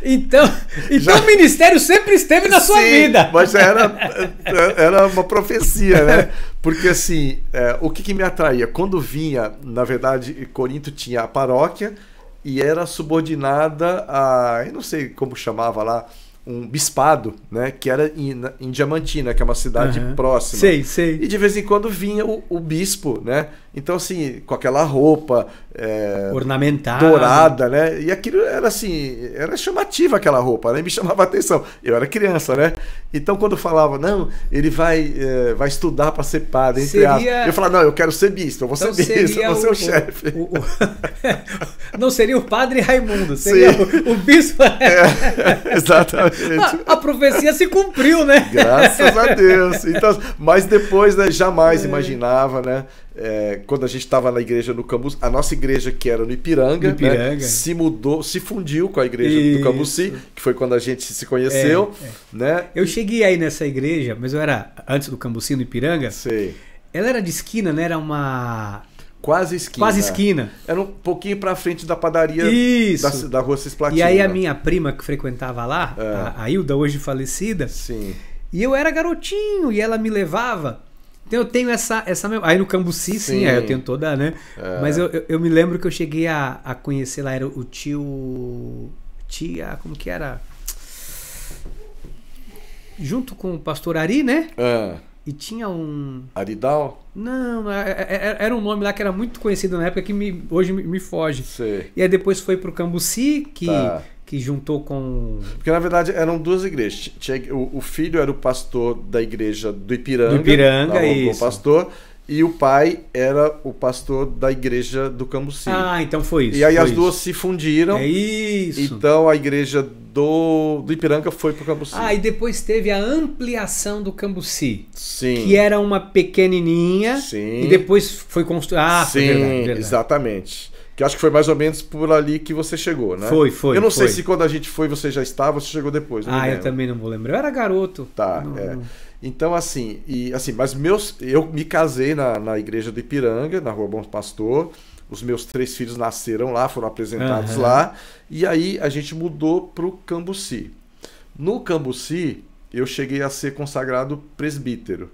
então, então Já... o ministério sempre esteve na sua Sim, vida. Mas era, era uma profecia, né? Porque assim, é, o que, que me atraía? Quando vinha, na verdade, Corinto tinha a paróquia, e era subordinada a, eu não sei como chamava lá, um bispado, né? Que era em, em Diamantina, que é uma cidade uhum. próxima. Sei, sei. E de vez em quando vinha o, o bispo, né? Então, assim, com aquela roupa. É, Ornamentada. Dourada, né? E aquilo era assim, era chamativa aquela roupa, né? Me chamava a atenção. Eu era criança, né? Então, quando falava, não, ele vai, é, vai estudar para ser padre, entre seria... Eu falava, não, eu quero ser bispo, eu vou então, ser bispo, eu vou ser o, o chefe. O, o... não seria o padre Raimundo, seria o, o, bispo. é, exatamente. A, a, profecia se cumpriu, né? Graças a Deus. Então, mas depois, né, jamais é. imaginava, né? É, quando a gente estava na igreja no Cambuci, a nossa igreja que era no Ipiranga, né, Ipiranga. Né, se mudou, se fundiu com a igreja Isso. do Cambuci, que foi quando a gente se conheceu, é, é. né? Eu cheguei aí nessa igreja, mas eu era antes do Cambuci, no Ipiranga. Ela era de esquina, né? Era uma quase esquina. Quase esquina. Era um pouquinho para frente da padaria Da, da rua Cisplatina. E aí a minha prima que frequentava lá, é. a, a Hilda hoje falecida. Sim. E eu era garotinho e ela me levava. Então eu tenho essa, essa memória. Aí no Cambuci, sim, é, sim eu tenho toda, né? É. Mas eu, eu, eu, me lembro que eu cheguei a, a conhecer lá, era o tio. Tia, como que era? Junto com o pastor Ari, né? É. E tinha um. Aridal? Não, é, é, era um nome lá que era muito conhecido na época que me, hoje me, me foge. Sim. E aí depois foi pro Cambuci, que. Tá que juntou com. Porque na verdade eram duas igrejas. o, filho era o pastor da igreja do Ipiranga. Do Ipiranga, lá, isso. O pastor. E o pai era o pastor da igreja do Cambuci. Ah, então foi isso. E aí as isso. duas se fundiram. É isso. Então a igreja do, do Ipiranga foi pro Cambuci. Ah, e depois teve a ampliação do Cambuci. Sim. Que era uma pequenininha. Sim. E depois foi construída. Ah, Sim, foi verdade, verdade. exatamente. Que acho que foi mais ou menos por ali que você chegou, né? Foi, foi. Eu não foi. sei se quando a gente foi você já estava, você chegou depois. Ah, eu também não vou lembrar. Eu era garoto. Tá, não, é. Não. Então, assim, e assim, mas meus. Eu me casei na, na igreja do Ipiranga, na rua Bom Pastor. Os meus três filhos nasceram lá, foram apresentados uhum. lá. E aí a gente mudou para o Cambuci. No Cambuci, eu cheguei a ser consagrado presbítero,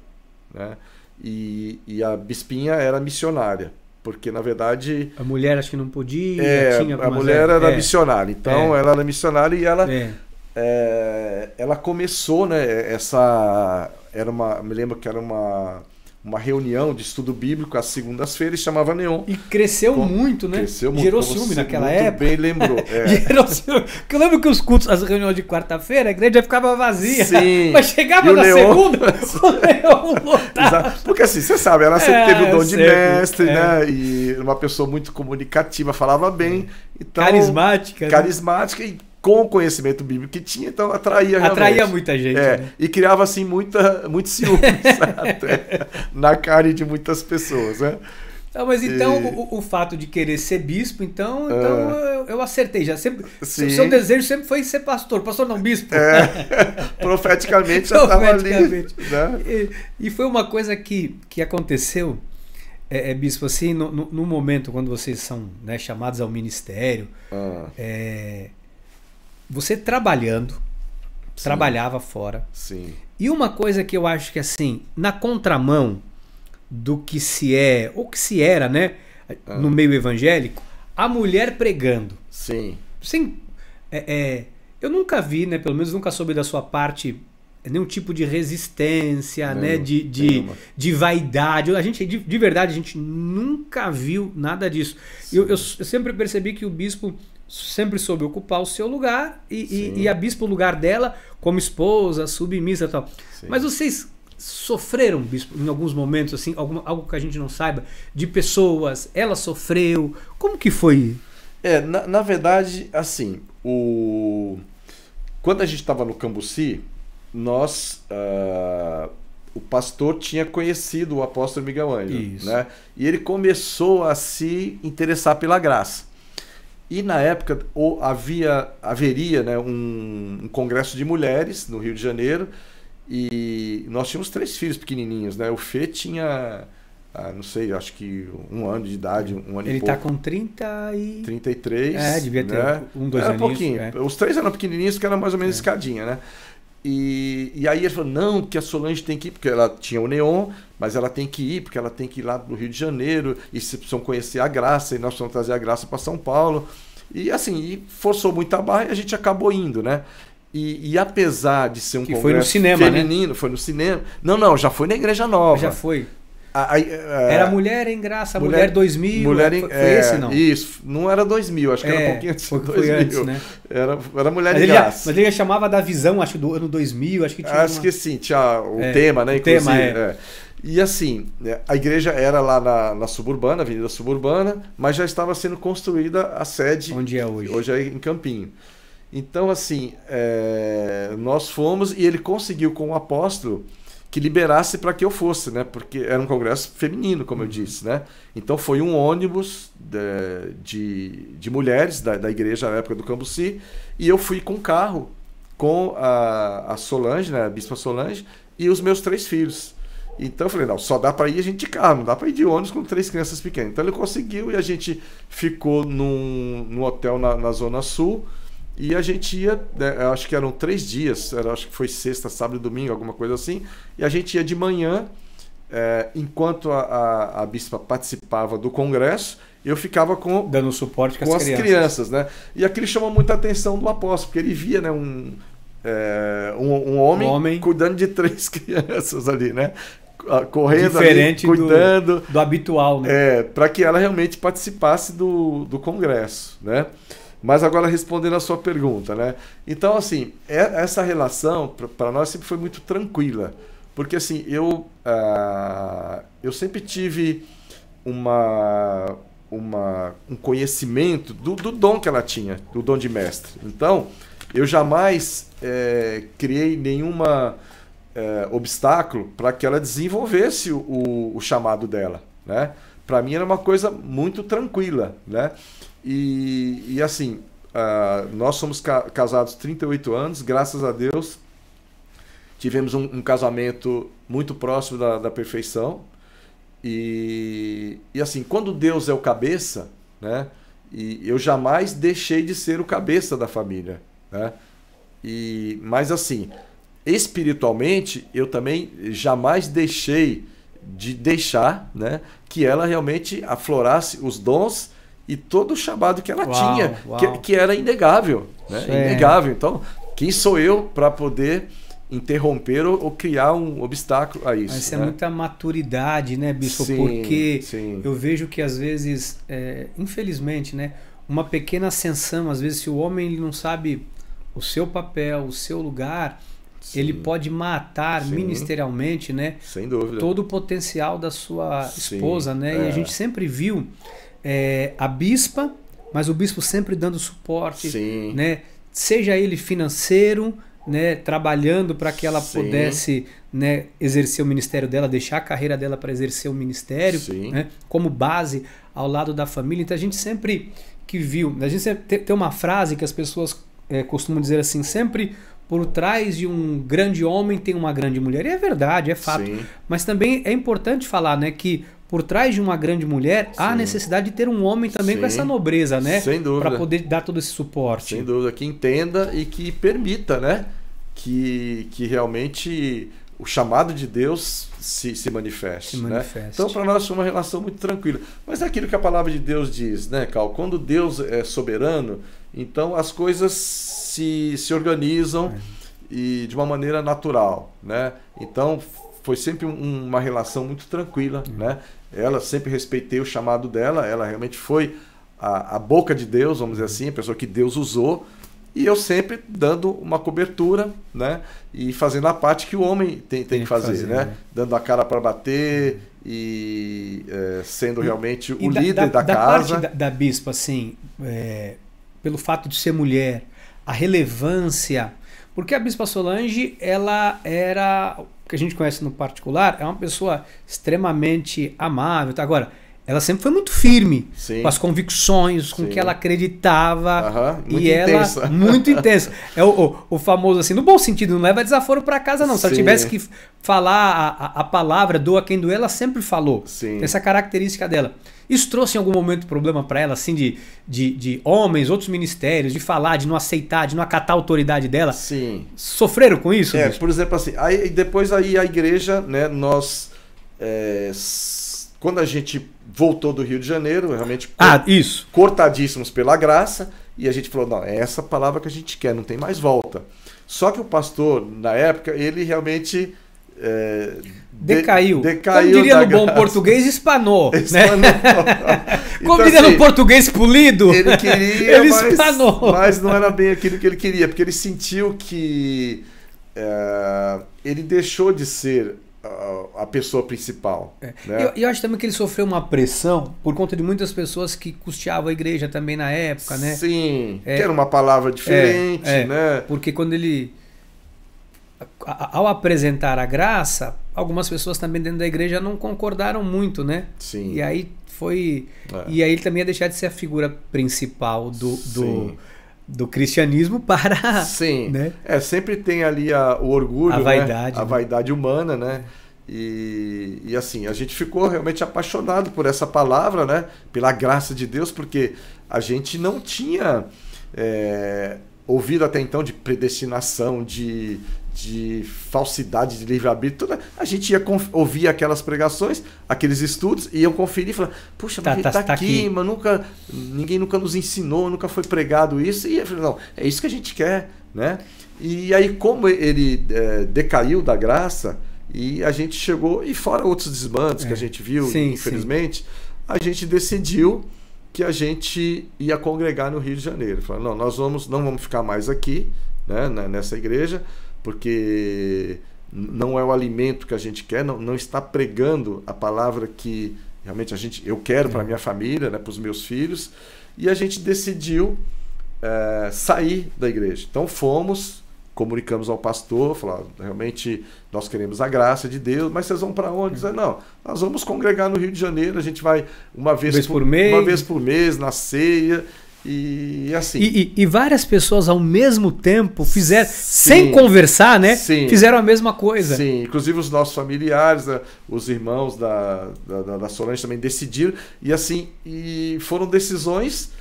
né? E, e a bispinha era missionária. Porque, na verdade. A mulher acho que não podia. É, a mulher é, era, é. missionária. Então, é. ela era missionária e ela. É. É, ela começou, né? Essa. Era uma. Me lembro que era uma uma reunião de estudo bíblico às segundas-feiras, chamava Neon. E cresceu muito, né? Cresceu muito. Gerou ciúme naquela muito época. bem lembrou. É. Gerou ciúme. Porque eu lembro que os cultos, as reuniões de quarta-feira, a igreja ficava vazia. Sim. Mas chegava na Neon... segunda, o Neon lotava. Porque assim, você sabe, ela sempre é, teve o dom de sempre. mestre, é. né? E uma pessoa muito comunicativa, falava bem. É. Então, carismática. Né? Carismática né? e com o conhecimento bíblico que tinha, então atraía realmente. Atraía muita gente. É, né? E criava, assim, muita, muito ciúmes até, na cara de muitas pessoas, né? Não, mas então e... o, o, fato de querer ser bispo, então, então ah. eu, eu, acertei já. Sempre, Sim. seu desejo sempre foi ser pastor. Pastor não, bispo. É. Profeticamente já estava ali. Né? E, e, foi uma coisa que, que aconteceu, é, é bispo, assim, no, no, no, momento quando vocês são né, chamados ao ministério, ah. é, você trabalhando, Sim. trabalhava fora. Sim. E uma coisa que eu acho que assim, na contramão do que se é, ou que se era, né? Ah. No meio evangélico, a mulher pregando. Sim. Sim. É, é, eu nunca vi, né? Pelo menos nunca soube da sua parte nenhum tipo de resistência, né? De, de, de, vaidade. A gente, de, de, verdade, a gente nunca viu nada disso. Eu, eu, eu, sempre percebi que o bispo sempre soube ocupar o seu lugar e, e, e, a bispo o lugar dela como esposa, submissa e tal. Sim. Mas vocês sofreram, bispo, em alguns momentos, assim, alguma, algo que a gente não saiba, de pessoas, ela sofreu, como que foi? É, na, na verdade, assim, o... quando a gente estava no Cambuci, nós... Uh o pastor tinha conhecido o apóstolo Miguel Ângelo, né? E ele começou a se interessar pela graça. E na época ou havia, haveria né, um, um, congresso de mulheres no Rio de Janeiro e nós tínhamos três filhos pequenininhos, né? O Fê tinha, ah, não sei, acho que um ano de idade, um ano Ele tá e pouco. Ele está com 30 e... 33. É, devia ter né? um, dois anos. É, era aninhos, pouquinho. É. Os três eram pequenininhos, que era mais ou menos é. escadinha, né? E, e aí ele falou, não, que a Solange tem que ir, porque ela tinha o Neon, mas ela tem que ir, porque ela tem que ir lá no Rio de Janeiro, e vocês precisam conhecer a Graça, e nós precisamos trazer a Graça para São Paulo. E assim, e forçou muito a barra e a gente acabou indo, né? E, e, apesar de ser um que congresso foi no cinema, né? feminino, né? foi no cinema. Não, não, já foi na Igreja Nova. Já foi. A, a, a, era Mulher em Graça, Mulher, mulher 2000. Mulher em, é, foi, é, esse, não? Isso, não era 2000, acho que é, era um pouquinho antes. Foi, foi 2000. antes, né? Era, era Mulher mas em Graça. Já, mas ele chamava da visão, acho, do ano 2000, acho que tinha. Acho uma... que sim, tinha o é, tema, né? O inclusive, tema, é. é. E assim, né, a igreja era lá na, na, suburbana, Avenida Suburbana, mas já estava sendo construída a sede. Onde é hoje? Hoje é em Campinho. Então, assim, é, nós fomos e ele conseguiu com o apóstolo que liberasse para que eu fosse, né? Porque era um congresso feminino, como eu disse, né? Então foi um ônibus de, é, de, de mulheres da, da igreja na época do Cambuci e eu fui com carro com a, a Solange, né? A Bispa Solange e os meus três filhos. Então eu falei, não, só dá para ir a gente de carro, não dá para ir de ônibus com três crianças pequenas. Então ele conseguiu e a gente ficou num, num hotel na, na Zona Sul e a gente ia, né, acho que eram três dias, era, acho que foi sexta, sábado e domingo, alguma coisa assim. E a gente ia de manhã, é, enquanto a, a, a, bispa participava do congresso, eu ficava com. Dando suporte com, com as, crianças. crianças. né? E aquilo chama muita atenção do apóstolo, porque ele via, né, um. É, um, um, homem um, homem cuidando de três crianças ali, né? correndo Diferente ali, cuidando do, do habitual, né? É, para que ela realmente participasse do, do congresso, né? Mas agora respondendo a sua pergunta, né? Então, assim, é, essa relação para nós sempre foi muito tranquila. Porque, assim, eu, uh, eu sempre tive uma, uma, um conhecimento do, do dom que ela tinha, do dom de mestre. Então, eu jamais é, criei nenhuma é, obstáculo para que ela desenvolvesse o, o chamado dela, né? Para mim era uma coisa muito tranquila, né? E, e assim, uh, nós somos ca casados 38 anos, graças a Deus. Tivemos um, um casamento muito próximo da, da perfeição. E, e assim, quando Deus é o cabeça, né? E eu jamais deixei de ser o cabeça da família, né? E, mas assim, espiritualmente, eu também jamais deixei de deixar né, que ela realmente aflorasse os dons e todo o chamado que ela uau, tinha, uau. Que, que, era inegável. Né? Inegável. Então, quem sou eu para poder interromper ou, ou, criar um obstáculo a isso? Mas isso é né? é muita maturidade, né, Bispo? Sim, Porque sim. eu vejo que às vezes, é, infelizmente, né, uma pequena ascensão, às vezes, se o homem ele não sabe o seu papel, o seu lugar, Sim. ele pode matar Sim. ministerialmente, né? Sem dúvida. Todo o potencial da sua esposa, Sim. né? É. E a é. gente sempre viu é, a bispa, mas o bispo sempre dando suporte, Sim. né? Seja ele financeiro, né, trabalhando para que ela Sim. pudesse né, exercer o ministério dela, deixar a carreira dela para exercer o ministério, né, como base ao lado da família. Então a gente sempre que viu, a gente sempre tem uma frase que as pessoas é, costumam dizer assim, sempre por trás de um grande homem tem uma grande mulher. E é verdade, é fato. Sim. Mas também é importante falar, né, que por trás de uma grande mulher Sim. há necessidade de ter um homem também Sim. com essa nobreza, né? Sem dúvida. Para poder dar todo esse suporte. Sem dúvida, que entenda e que permita, né? Que, que realmente o chamado de Deus se, se manifeste. Se né? manifeste. Né? Então, para nós foi é uma relação muito tranquila. Mas é aquilo que a palavra de Deus diz, né, Cal? Quando Deus é soberano, então as coisas se, se organizam é. e de uma maneira natural, né? Então, foi sempre uma relação muito tranquila, é. né? Ela sempre respeitei o chamado dela, ela realmente foi a, a boca de Deus, vamos dizer assim, a pessoa que Deus usou e eu sempre dando uma cobertura, né? E fazendo a parte que o homem tem, tem, tem que fazer, fazer né? né? Dando a cara para bater e é, sendo realmente e, o e líder da, da, da casa. Da parte da, da bispa, assim, é, pelo fato de ser mulher, a relevância. Porque a bispa Solange, ela era que a gente conhece no particular é uma pessoa extremamente amável. Tá? Agora, ela sempre foi muito firme Sim. com as convicções, com o que ela acreditava. Uh -huh. e intensa. ela muito intensa. É o, o, o, famoso assim, no bom sentido, não leva desaforo para casa não. Se ela tivesse que falar a, a, a palavra doa quem doer, ela sempre falou. Sim. Essa característica dela. Isso trouxe em algum momento problema para ela, assim, de, de, de, homens, outros ministérios, de falar, de não aceitar, de não acatar a autoridade dela? Sim. Sofreram com isso? É, por exemplo, assim, aí, depois aí a igreja, né, nós. É, quando a gente voltou do Rio de Janeiro, realmente ah, isso. cortadíssimos pela graça, e a gente falou, não, é essa palavra que a gente quer, não tem mais volta. Só que o pastor, na época, ele realmente... É, decaiu. De, decaiu Como diria no graça. bom português, espanou. Né? espanou. Né? Como então, diria assim, no português polido, ele queria, ele mas, espanou. Mas não era bem aquilo que ele queria, porque ele sentiu que é, ele deixou de ser a, pessoa principal. É. Né? Eu, eu, acho também que ele sofreu uma pressão por conta de muitas pessoas que custeavam a igreja também na época, né? Sim, é, que era uma palavra é, diferente, é, né? Porque quando ele. Ao apresentar a graça, algumas pessoas também dentro da igreja não concordaram muito, né? Sim. E aí foi. É. E aí ele também ia deixar de ser a figura principal do, do do cristianismo para. Sim. Né? É, sempre tem ali a, o orgulho, a né? vaidade, né? a vaidade humana, né? E, e, assim, a gente ficou realmente apaixonado por essa palavra, né? Pela graça de Deus, porque a gente não tinha é, ouvido até então de predestinação, de de falsidade de livre-arbítrio, a gente ia ouvir aquelas pregações, aqueles estudos, e eu conferir e falar, puxa, tá, mas tá, tá, tá, aqui, aqui. Mas nunca, ninguém nunca nos ensinou, nunca foi pregado isso, e eu falei, não, é isso que a gente quer, né? E aí, como ele é, decaiu da graça, e a gente chegou, e fora outros desmandos é. que a é. gente viu, sim, infelizmente, sim. a gente decidiu que a gente ia congregar no Rio de Janeiro. Falou, não, nós vamos, não vamos ficar mais aqui, né, nessa igreja, porque não é o alimento que a gente quer, não, não está pregando a palavra que realmente a gente eu quero para é. minha família, né, para os meus filhos, e a gente decidiu é, sair da igreja. Então fomos, comunicamos ao pastor, falar realmente nós queremos a graça de Deus, mas vocês vão para onde? Dizer, não, nós vamos congregar no Rio de Janeiro, a gente vai uma vez, vez por, por mês, uma vez por mês na ceia e assim. E, e, e, várias pessoas ao mesmo tempo fizeram, sim, sem conversar, né? Sim, fizeram a mesma coisa. Sim, inclusive os nossos familiares, né? os irmãos da, da, da, Solange também decidiram. E assim, e foram decisões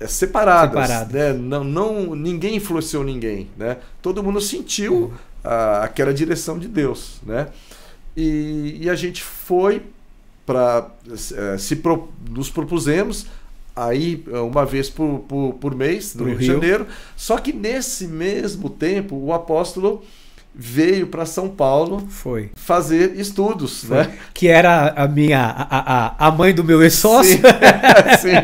é, separadas. separadas. Né? Não, não, ninguém influenciou ninguém. Né? Todo mundo sentiu uhum. a, aquela direção de Deus. Né? E, e a gente foi para. É, se pro, nos propusemos aí eh, uma vez por, por, por mês, no Rio, Rio de Janeiro. Só que nesse mesmo tempo, o apóstolo veio para São Paulo foi fazer estudos, foi. né? Que era a minha a, a, a mãe do meu ex-sócio. Sim. Sim.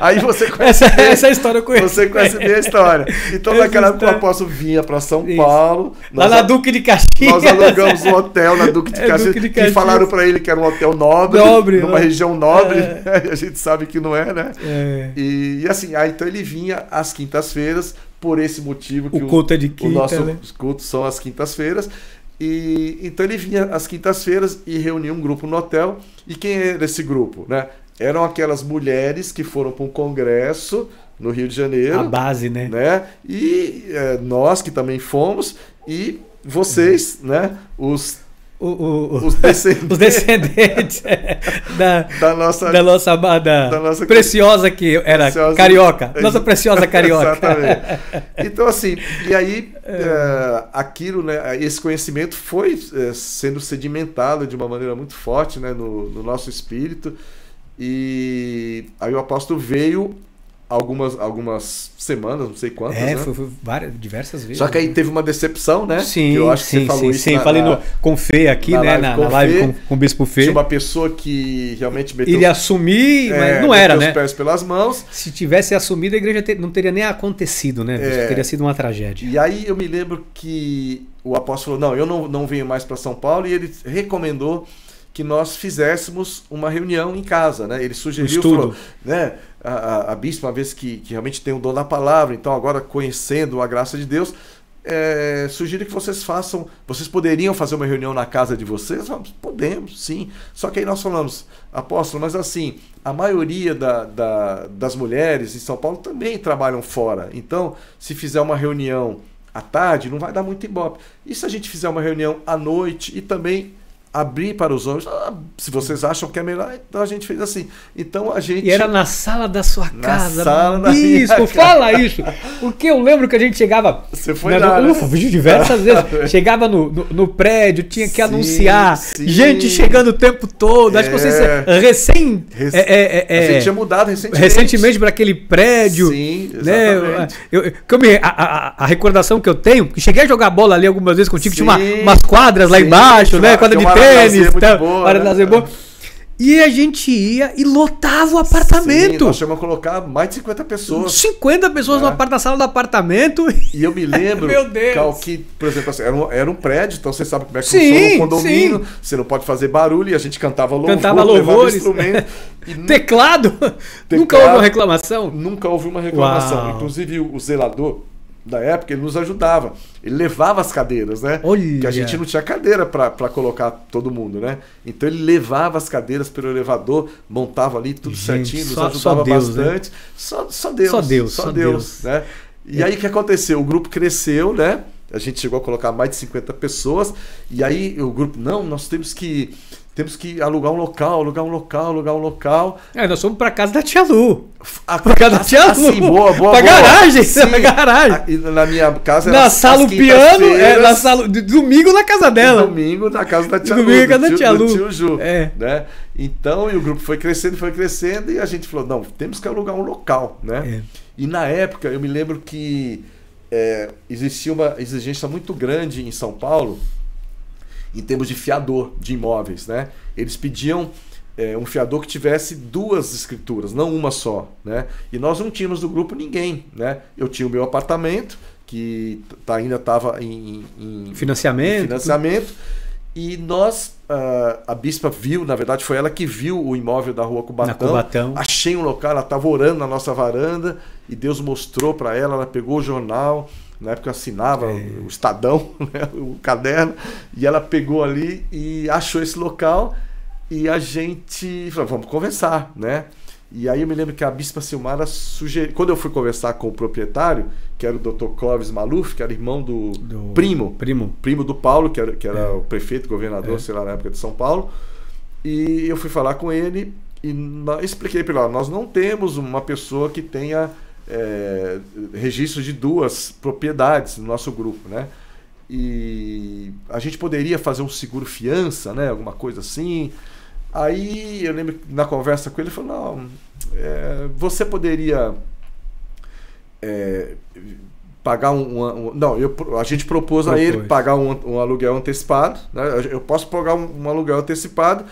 Aí você conhece essa, bem, essa história eu conheço. Você conhece bem a história. Então Essa naquela época o apóstolo vinha para São Isso. Paulo, lá na Duque de Caxias. Nós alugamos um hotel na Duque de Caxias, é, Duque de Caxias. que falaram para ele que era um hotel nobre, nobre numa né? região nobre, é. a gente sabe que não é, né? É. E, e assim, aí então ele vinha às quintas-feiras por esse motivo que o, culto é de quinta, o nosso né? culto são as quintas-feiras. E então ele vinha às quintas-feiras e reunia um grupo no hotel. E quem era esse grupo, né? Eram aquelas mulheres que foram para um congresso no Rio de Janeiro. A base, né? né? E é, nós que também fomos e vocês, uhum. né? Os o, o, os descendentes, os descendentes é, da, da, nossa, da nossa da nossa, preciosa que era preciosa, carioca. Nossa preciosa carioca. Exatamente. Então, assim, e aí é. é, aquilo, né, esse conhecimento foi é, sendo sedimentado de uma maneira muito forte né, no, no nosso espírito. E aí o apóstolo veio algumas, algumas semanas, não sei quantas. É, né? foi, foi, várias, diversas vezes. Só que aí né? teve uma decepção, né? Sim, que eu acho sim, que você falou sim, isso. Sim, na, falei no, com o Fê aqui, na né? Live, na, com na live Fê, com, com, o Bispo Fê. Tinha uma pessoa que realmente meteu. Ele assumir, é, mas não era, né? os pés pelas mãos. Se tivesse assumido, a igreja ter, não teria nem acontecido, né? É, teria sido uma tragédia. E aí eu me lembro que o apóstolo falou: não, eu não, não venho mais para São Paulo, e ele recomendou que nós fizéssemos uma reunião em casa, né? Ele sugeriu, um falou, né? A, a, a, uma vez que, que realmente tem o um dom da palavra, então agora conhecendo a graça de Deus, é, sugiro que vocês façam. Vocês poderiam fazer uma reunião na casa de vocês? Vamos, podemos, sim. Só que aí nós falamos, apóstolo, mas assim, a maioria da, da, das mulheres em São Paulo também trabalham fora. Então, se fizer uma reunião à tarde, não vai dar muito ibope. E se a gente fizer uma reunião à noite e também abrir para os homens. Ah, se vocês acham que é melhor, então a gente fez assim. Então a gente. E era na sala da sua na casa. Sala da isso, minha fala casa. isso. Porque eu lembro que a gente chegava. Você foi na, né, lá, né? ufa, né? diversas vezes. Chegava no, no, no, prédio, tinha que sim, anunciar. Sim. Gente chegando o tempo todo. É. Acho que vocês é. recém. Rec... É, é, é, é. tinha mudado recentemente. Recentemente para aquele prédio. Sim, né? exatamente. Né? Eu, eu, eu me, a, a, a, recordação que eu tenho, cheguei a jogar bola ali algumas vezes contigo, sim, tinha uma, umas quadras lá embaixo, né? Quadra de uma tênis, é tá, boa, né? boa. E a gente ia e lotava o apartamento. Sim, nós chegamos a colocar mais de 50 pessoas. 50 pessoas é. na sala do apartamento. E eu me lembro Meu Deus. que, por exemplo, assim, era, um, era, um, prédio, então você sabe como é que sim, funciona um condomínio. Sim. Você não pode fazer barulho e a gente cantava louvor, cantava louvores. instrumento. E Teclado. Teclado. Nunca houve uma reclamação? Nunca houve uma reclamação. Uau. Inclusive o zelador da época, ele nos ajudava. Ele levava as cadeiras, né? Olha. Que a gente não tinha cadeira para colocar todo mundo, né? Então ele levava as cadeiras pelo elevador, montava ali tudo gente, certinho, nos só, ajudava só Deus, né? bastante. Né? Só, só Deus. Só Deus. Só, só Deus, Deus, né? E é. aí o que aconteceu? O grupo cresceu, né? A gente chegou a colocar mais de 50 pessoas. E aí o grupo, não, nós temos que temos que alugar um local, alugar um local, alugar um local. É, nós fomos para casa da tia Lu. A, pra casa da tia Lu. Assim, boa, boa, pra boa. garagem, sim, garagem. A, na minha casa Na sala o piano, é, na sala, domingo na casa dela. domingo na casa da tia Lu. Domingo na casa da tia Lu. Do tio Ju, é. né? Então, e o grupo foi crescendo, foi crescendo, e a gente falou, não, temos que alugar um local, né? É. E na época, eu me lembro que é, existia uma exigência muito grande em São Paulo em termos de fiador de imóveis, né? Eles pediam é, um fiador que tivesse duas escrituras, não uma só, né? E nós não tínhamos do grupo ninguém, né? Eu tinha o meu apartamento que tá, ainda estava em, em, financiamento, em financiamento e nós, ah, a bispa viu, na verdade foi ela que viu o imóvel da rua Cubatão. Na Cubatão. Achei um local, ela estava orando na nossa varanda e Deus mostrou para ela, ela pegou o jornal na época eu assinava é. o Estadão, né, o caderno, e ela pegou ali e achou esse local e a gente falou, vamos conversar, né? E aí eu me lembro que a Bispa Silmara sugeriu. Quando eu fui conversar com o proprietário, que era o Dr. Clóvis Maluf, que era irmão do, do... primo. Primo. Primo do Paulo, que era, que era é. o prefeito, governador, é. sei lá, na época de São Paulo. E eu fui falar com ele e expliquei para ele, nós não temos uma pessoa que tenha é, registro de duas propriedades no nosso grupo, né? E a gente poderia fazer um seguro fiança, né? Alguma coisa assim. Aí eu lembro na conversa com ele, ele falou: Não, é, você poderia é, pagar um, um. não, eu, a gente propôs Propôs. a ele pagar um, um aluguel antecipado. Né? Eu posso pagar um, um aluguel antecipado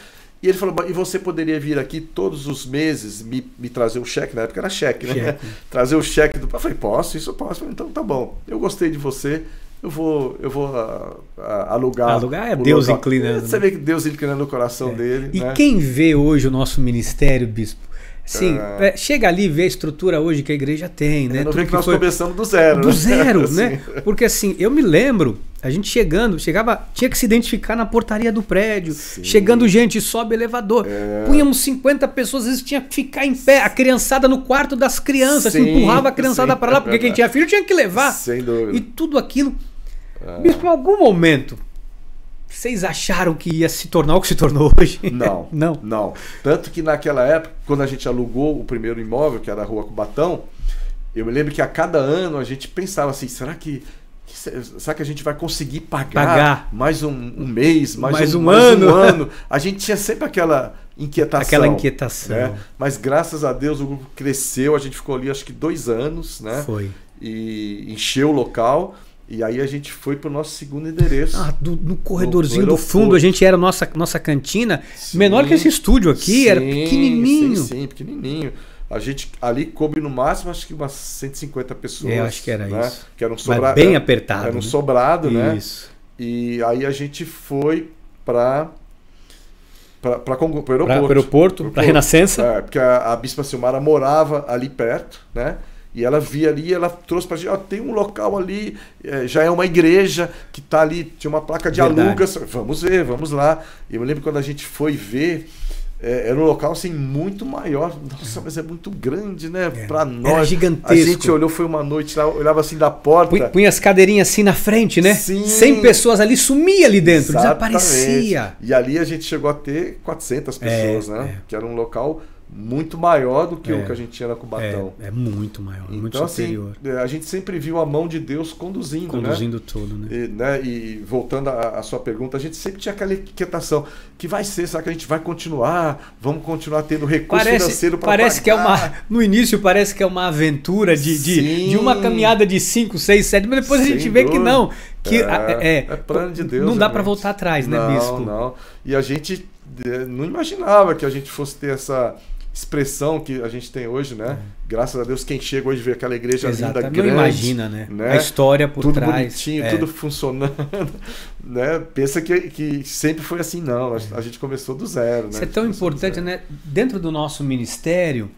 e ele falou, e você poderia vir aqui todos os meses me, me trazer um cheque, na época era cheque, né? Cheque. trazer o cheque do. Eu falei, posso, isso eu posso. Eu falei, então tá bom. Eu gostei de você, eu vou, eu vou a, ah, a, ah, alugar. Alugar é Deus local. inclinando. Você né? vê que Deus inclinando o coração é. dele. E né? quem vê hoje o nosso ministério, bispo? Sim, é. é chega ali e vê a estrutura hoje que a igreja tem, é, né? Não Tudo que nós foi... começamos do zero. Do né? zero, assim. né? Porque assim, eu me lembro a gente chegando, chegava, tinha que se identificar na portaria do prédio. Sim. Chegando gente, sobe elevador. É. Punhamos 50 pessoas, às vezes tinha que ficar em pé. A criançada no quarto das crianças, Sim. empurrava a criançada para lá, porque é quem tinha filho tinha que levar. Sem dúvida. E tudo aquilo. É. em algum momento, vocês acharam que ia se tornar o que se tornou hoje? Não. não. Não. Tanto que naquela época, quando a gente alugou o primeiro imóvel, que era a Rua Cubatão, eu me lembro que a cada ano a gente pensava assim, será que será que a gente vai conseguir pagar, pagar. mais um, um, mês, mais, mais um, um mais ano? Um ano? A gente tinha sempre aquela inquietação. Aquela inquietação. Né? Mas graças a Deus o grupo cresceu, a gente ficou ali acho que dois anos, né? Foi. E encheu o local. E aí a gente foi para o nosso segundo endereço. Ah, do, no corredorzinho do, do fundo, a gente era nossa nossa cantina, sim, menor que esse estúdio aqui, sim, era pequenininho. Sim, sim, pequenininho. A gente ali coube no máximo acho que umas 150 pessoas. Eu é, acho que era né? isso. Que era um sobrado. Bem apertado. Era um né? sobrado, né? Isso. E aí a gente foi para para o aeroporto. Para aeroporto, para a Renascença. É, porque a, a Bispa Silmara morava ali perto, né? E ela via ali, ela trouxe para a gente, ó, tem um local ali, é, já é uma igreja que está ali, tinha uma placa de Verdade. alugas, vamos ver, vamos lá. E eu lembro quando a gente foi ver, é, era um local assim muito maior. Nossa, mas é muito grande, né? É. Para nós. Era gigantesco. A gente olhou, foi uma noite lá, olhava assim da porta. Punha as cadeirinhas assim na frente, né? Sim. 100 pessoas ali, sumia ali dentro, Exatamente. desaparecia. E ali a gente chegou a ter 400 é, pessoas, né? é, né? Que era um local muito maior do que é, o que a gente tinha na Cubatão. É, é muito maior, então, muito assim, superior. Assim, a gente sempre viu a mão de Deus conduzindo, né? conduzindo né? tudo, né? E, né? e voltando à sua pergunta, a gente sempre tinha aquela inquietação que vai ser, será que a gente vai continuar? Vamos continuar tendo recurso parece, financeiro para Parece pagar? que é uma no início parece que é uma aventura de, de, de uma caminhada de 5, 6, 7, mas depois Sem a gente vê que não, que é, é, é, é plano de Deus. Não dá né, para voltar atrás, né, não, bispo? Não, não. E a gente é, não imaginava que a gente fosse ter essa expressão que a gente tem hoje, né? É. Graças a Deus, quem chega hoje vê aquela igreja Exato. linda, Não grande. imagina, né? né? A história por tudo trás. Tudo bonitinho, é. tudo funcionando. né? Pensa que, que sempre foi assim, não. A gente começou do zero. Né? Isso é tão importante, né? Dentro do nosso ministério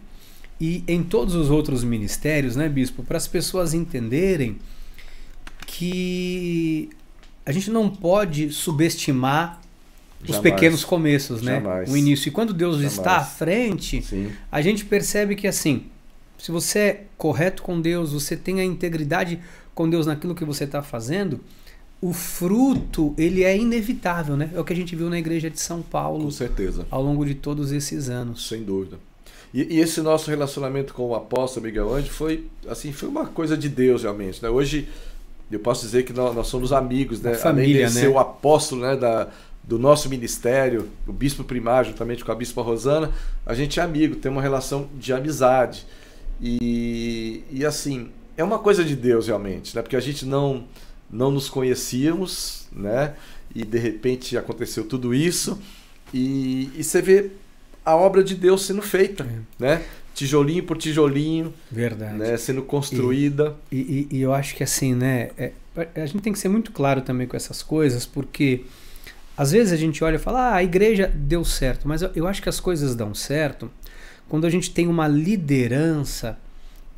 e em todos os outros ministérios, né, Bispo? Para as pessoas entenderem que a gente não pode subestimar os pequenos começos, né? Jamais. O início. E quando Deus Jamais. está à frente, Sim. a gente percebe que assim, se você é correto com Deus, você tem a integridade com Deus naquilo que você está fazendo, o fruto ele é inevitável, né? É o que a gente viu na igreja de São Paulo. Com certeza. Ao longo de todos esses anos. Sem dúvida. E, e esse nosso relacionamento com o apóstolo Miguel Ângelo foi assim, foi uma coisa de Deus realmente, né? Hoje eu posso dizer que nós, nós somos amigos, né? Família, Além de né? ser o apóstolo, né, da, do nosso ministério, o bispo primário, juntamente com a bispa Rosana, a gente é amigo, tem uma relação de amizade. E, e assim, é uma coisa de Deus realmente, né? Porque a gente não, não nos conhecíamos, né? E de repente aconteceu tudo isso. E, e você vê a obra de Deus sendo feita, é. né? Tijolinho por tijolinho. Verdade. Né? Sendo construída. E, e, e eu acho que assim, né? É, a gente tem que ser muito claro também com essas coisas, porque às vezes a gente olha e fala, ah, a igreja deu certo, mas eu acho que as coisas dão certo quando a gente tem uma liderança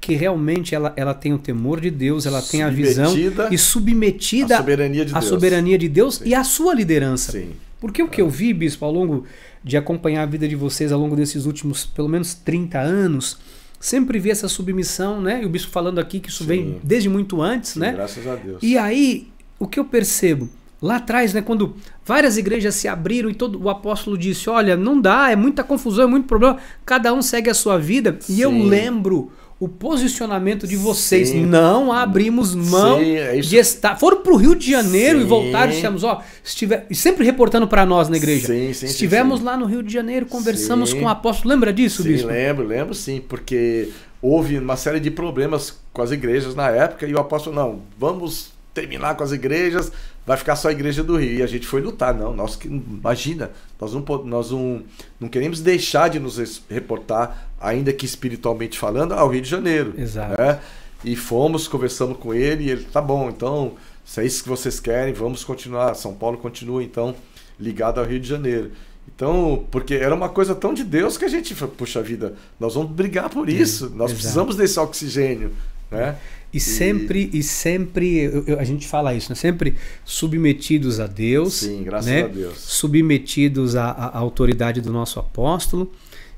que realmente ela, ela tem o temor de Deus, ela tem a visão e submetida à soberania de Deus, soberania de Deus e à sua liderança. Sim. Porque o que eu vi, bispo, ao longo de acompanhar a vida de vocês ao longo desses últimos pelo menos 30 anos, sempre vi essa submissão, né? E o bispo falando aqui que isso Sim. vem desde muito antes, Sim, né? Graças a Deus. E aí, o que eu percebo? Lá atrás, né, quando Várias igrejas se abriram e todo o apóstolo disse: Olha, não dá, é muita confusão, é muito problema. Cada um segue a sua vida. Sim. E eu lembro o posicionamento de vocês. Sim. Não abrimos mão Sim, é de estar. Foram para o Rio de Janeiro Sim. e voltaram e dissemos, ó, estiver... sempre reportando para nós na igreja. Sim, sim, Estivemos lá no Rio de Janeiro, conversamos com o apóstolo. Lembra disso, sim, bispo? Lembro, lembro sim, porque houve uma série de problemas com as igrejas na época e o apóstolo, não, vamos terminar com as igrejas, vai ficar só a Igreja do Rio. E a gente foi lutar, não. Nós, imagina, nós, não, nós não, não queremos deixar de nos reportar, ainda que espiritualmente falando, ao Rio de Janeiro. Exato. Né? E fomos, conversamos com ele, e ele, tá bom, então, se é isso que vocês querem, vamos continuar. São Paulo continua, então, ligado ao Rio de Janeiro. Então, porque era uma coisa tão de Deus que a gente, puxa vida, nós vamos brigar por é, isso, nós exato. precisamos desse oxigênio, né? E, e sempre, e sempre eu, eu, a gente fala isso, né? sempre submetidos a Deus. Sim, graças né? a Deus. Submetidos à, à, autoridade do nosso apóstolo.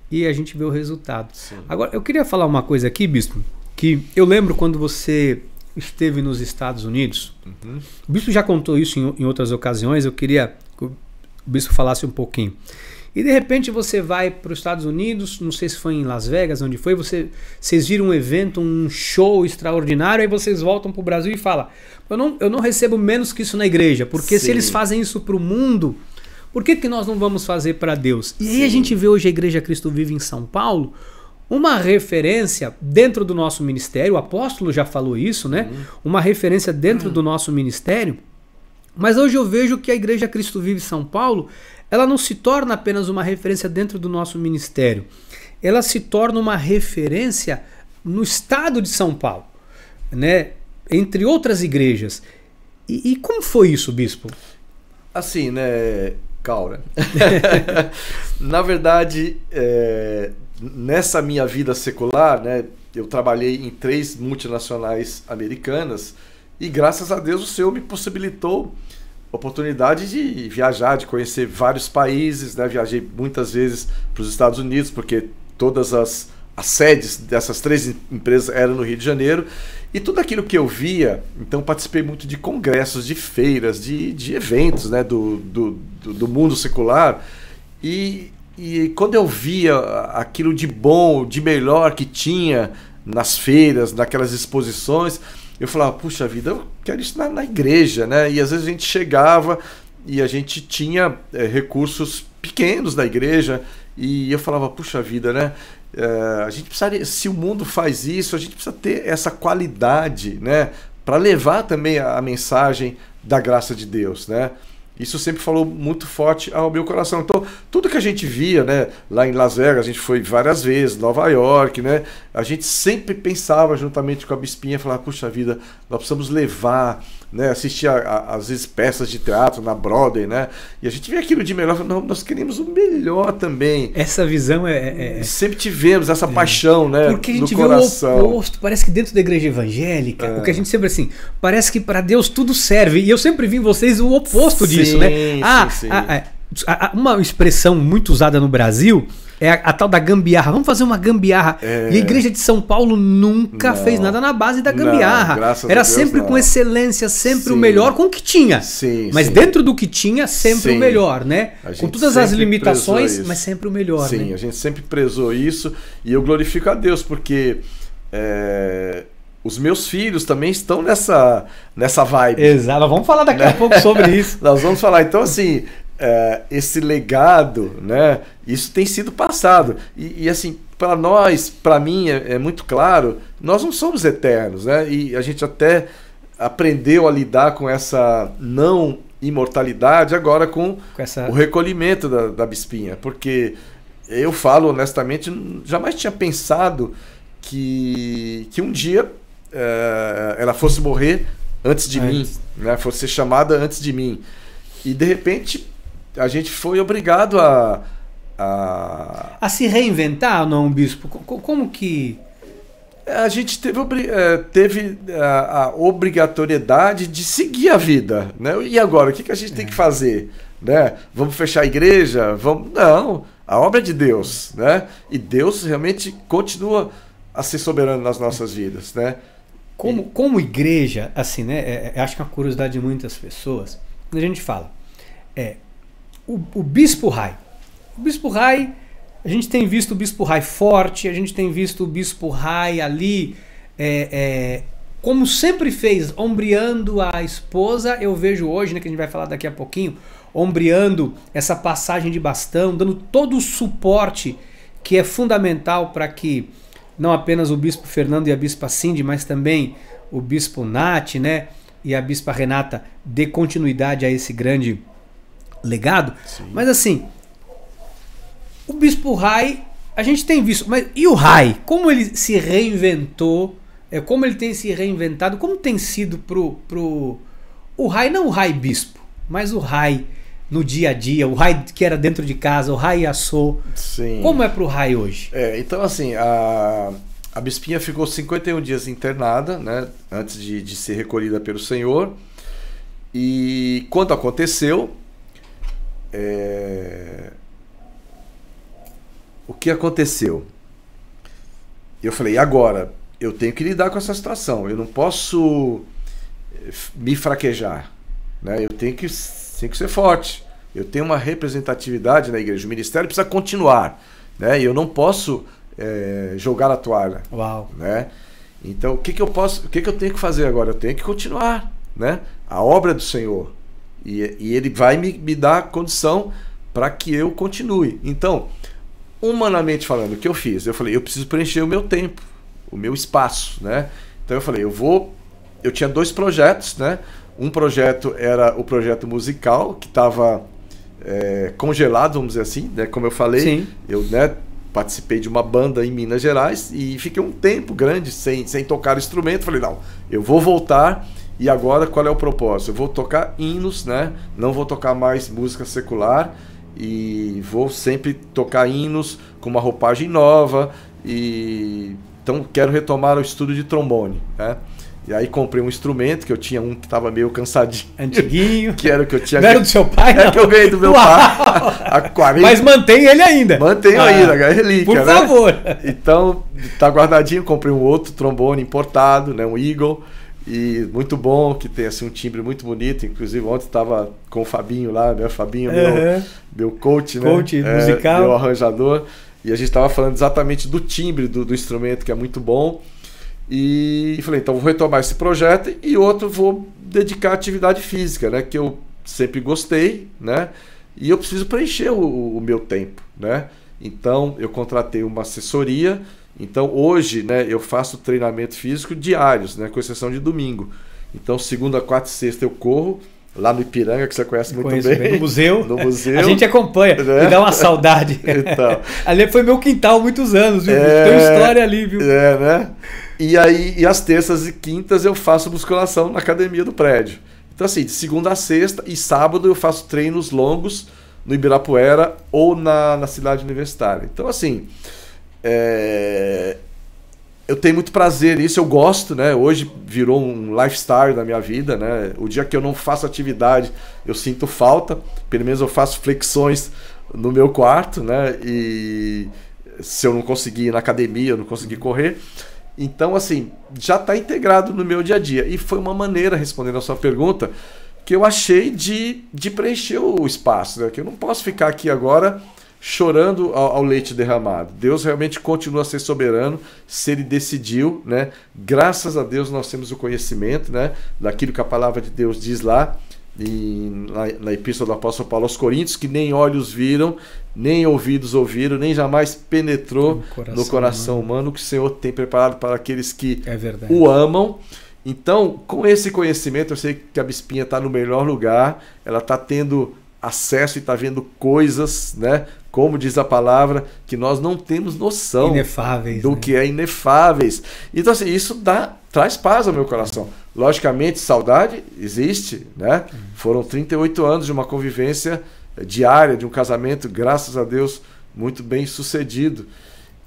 E a gente vê o resultado. Sim. Agora, eu queria falar uma coisa aqui, bispo, que eu lembro quando você esteve nos Estados Unidos. Uhum. O bispo já contou isso em, em outras ocasiões, eu queria que o bispo falasse um pouquinho. E de repente você vai para os Estados Unidos, não sei se foi em Las Vegas, onde foi, você, vocês viram um evento, um show extraordinário, aí vocês voltam para o Brasil e falam: eu não, eu não recebo menos que isso na igreja, porque Sim. se eles fazem isso para o mundo, por que, que nós não vamos fazer para Deus? E Sim. aí a gente vê hoje a Igreja Cristo Vive em São Paulo uma referência dentro do nosso ministério, o apóstolo já falou isso, né? Uhum. Uma referência dentro uhum. do nosso ministério. Mas hoje eu vejo que a Igreja Cristo Vive São Paulo, ela não se torna apenas uma referência dentro do nosso ministério, ela se torna uma referência no estado de São Paulo, né? entre outras igrejas. E, e como foi isso, bispo? Assim, né, Caura? Na verdade, é, nessa minha vida secular, né, eu trabalhei em três multinacionais americanas e graças a Deus o Senhor me possibilitou oportunidade de viajar, de conhecer vários países, né? Viajei muitas vezes para os Estados Unidos, porque todas as, as sedes dessas três empresas eram no Rio de Janeiro. E tudo aquilo que eu via, então participei muito de congressos, de feiras, de, de eventos né? do, do, do mundo secular. E, e quando eu via aquilo de bom, de melhor que tinha nas feiras, naquelas exposições, eu falava, puxa vida, eu quero isso na, na igreja, né? E às vezes a gente chegava e a gente tinha é, recursos pequenos na igreja e eu falava, puxa vida, né? É, a gente precisaria, se o mundo faz isso, a gente precisa ter essa qualidade, né? Para levar também a, a mensagem da graça de Deus, né? Isso sempre falou muito forte ao meu coração. Então, tudo que a gente via, né, lá em Las Vegas, a gente foi várias vezes, Nova York, né, a gente sempre pensava juntamente com a Bispinha, falava, puxa vida, nós precisamos levar, né, assistir às peças de teatro na Broadway, né, e a gente via aquilo de melhor, não, nós queremos o melhor também. Essa visão é... é... é. Sempre tivemos essa é. paixão, né, Porque a gente no coração. o oposto, parece que dentro da igreja evangélica, é. o que a gente sempre assim, parece que para Deus tudo serve, e eu sempre vi em vocês o oposto Sim. disso isso, né? Ah, sim, A, ah, é, a, a, uma expressão muito usada no Brasil é a, tal da gambiarra. Vamos fazer uma gambiarra. É. E a igreja de São Paulo nunca não. fez nada na base da gambiarra. Não, Era Deus, sempre não. com excelência, sempre sim. o melhor com o que tinha. Sim, mas sim. dentro do que tinha, sempre o melhor, né? Com todas as limitações, mas sempre o melhor. Sim, né? a gente sempre prezou isso e eu glorifico a Deus, porque. É os meus filhos também estão nessa, nessa vibe. Exato, vamos falar daqui né? a pouco sobre isso. Nós vamos falar. Então, assim, é, esse legado, né? Isso tem sido passado. E, e assim, para nós, para mim, é, é, muito claro, nós não somos eternos, né? E a gente até aprendeu a lidar com essa não imortalidade agora com, com essa... o recolhimento da, da bispinha. Porque eu falo honestamente, jamais tinha pensado que, que um dia eh, ela fosse morrer antes de mim, né? Fosse ser chamada antes de mim. E de repente a gente foi obrigado a a, a se reinventar, não, bispo. Como que eh, a gente teve, eh, teve a, a, obrigatoriedade de seguir a vida, né? E agora, o que, que a gente tem é. que fazer? Né? Vamos fechar a igreja? Vamos... Não, a obra é de Deus, né? E Deus realmente continua a ser soberano nas nossas vidas, né? Como, como igreja, assim, né? É, é, acho que é uma curiosidade de muitas pessoas. A gente fala, é, o, o bispo Rai. O bispo Rai, a gente tem visto o bispo Rai forte, a gente tem visto o bispo Rai ali, é, é, como sempre fez, ombreando a esposa. Eu vejo hoje, né, que a gente vai falar daqui a pouquinho, ombreando essa passagem de bastão, dando todo o suporte que é fundamental para que não apenas o bispo Fernando e a bispa Cindy, mas também o bispo Nath, né? E a bispa Renata dê continuidade a esse grande legado. Sim. Mas assim, o bispo Rai, a gente tem visto, mas e o Rai? Como ele se reinventou? É como ele tem se reinventado? Como tem sido pro pro o Rai não o Rai bispo, mas o Rai no dia a dia, o raio que era dentro de casa, o raio assou. Sim. Como é pro raio hoje? É, então assim, a, a Bispinha ficou 51 dias internada, né? Antes de, de ser recolhida pelo Senhor. E quando aconteceu, é... o que aconteceu? Eu falei, agora, eu tenho que lidar com essa situação, eu não posso eh, me fraquejar, né? Eu tenho que tem que ser forte. Eu tenho uma representatividade na igreja. O ministério precisa continuar. Né? E eu não posso é, jogar a toalha. Uau. Né? Então, o que, que eu posso. O que, que eu tenho que fazer agora? Eu tenho que continuar. Né? A obra do Senhor. E, e ele vai me, me dar condição para que eu continue. Então, humanamente falando, o que eu fiz? Eu falei, eu preciso preencher o meu tempo, o meu espaço. Né? Então eu falei, eu vou. Eu tinha dois projetos, né? Um projeto era o projeto musical, que estava é, congelado, vamos dizer assim, né? Como eu falei, Sim. eu né, participei de uma banda em Minas Gerais e fiquei um tempo grande sem, sem tocar instrumento. Falei, não, eu vou voltar e agora qual é o propósito? Eu vou tocar hinos, né? Não vou tocar mais música secular e vou sempre tocar hinos com uma roupagem nova e então quero retomar o estudo de trombone, né? E aí comprei um instrumento, que eu tinha um que tava meio cansadinho. Antiguinho. Que era o que eu tinha. Não era do seu pai? É não. que eu ganhei do meu Uau. pai. 40... Mas mantém ele ainda. Mantenho ah, ainda, é relíquia, Por né? favor. Né? Então, tá guardadinho, comprei um outro trombone importado, né? Um Eagle. E muito bom, que tem assim um timbre muito bonito. Inclusive, ontem estava com o Fabinho lá, meu né, Fabinho, meu, meu coach, né? Coach é, musical. Meu arranjador. E a gente estava falando exatamente do timbre do, do instrumento, que é muito bom. E falei, então vou retomar esse projeto e outro vou dedicar à atividade física, né? Que eu sempre gostei, né? E eu preciso preencher o, o meu tempo, né? Então eu contratei uma assessoria. Então hoje, né, eu faço treinamento físico diários, né? Com exceção de domingo. Então segunda, quarta e sexta eu corro lá no Ipiranga, que você conhece muito bem. No museu. No museu. A gente acompanha, né? me dá uma saudade. Então. ali foi meu quintal há muitos anos, viu? É, Tem história ali, viu? É, né? E aí, e às terças e quintas eu faço musculação na academia do prédio. Então, assim, de segunda a sexta e sábado eu faço treinos longos no Ibirapuera ou na, na cidade universitária. Então, assim, é... eu tenho muito prazer nisso, eu gosto, né? Hoje virou um lifestyle da minha vida, né? O dia que eu não faço atividade, eu sinto falta. Pelo menos eu faço flexões no meu quarto, né? E se eu não conseguir ir na academia, eu não conseguir correr. Então, assim, já está integrado no meu dia a dia. E foi uma maneira, respondendo a sua pergunta, que eu achei de, de preencher o espaço. Né? Que eu não posso ficar aqui agora chorando ao, ao, leite derramado. Deus realmente continua a ser soberano se ele decidiu, né? Graças a Deus nós temos o conhecimento, né? Daquilo que a palavra de Deus diz lá e na, na epístola do apóstolo Paulo aos Coríntios, que nem olhos viram, nem ouvidos ouviram, nem jamais penetrou no coração, no coração humano. humano. que o Senhor tem preparado para aqueles que é o amam. Então, com esse conhecimento, eu sei que a bispinha está no melhor lugar, ela está tendo acesso e está vendo coisas, né? Como diz a palavra, que nós não temos noção inefáveis, do né? que é inefáveis. Então, assim, isso dá, traz paz ao meu coração. Logicamente, saudade existe, né? Uhum. Foram 38 anos de uma convivência eh, diária, de um casamento, graças a Deus, muito bem sucedido.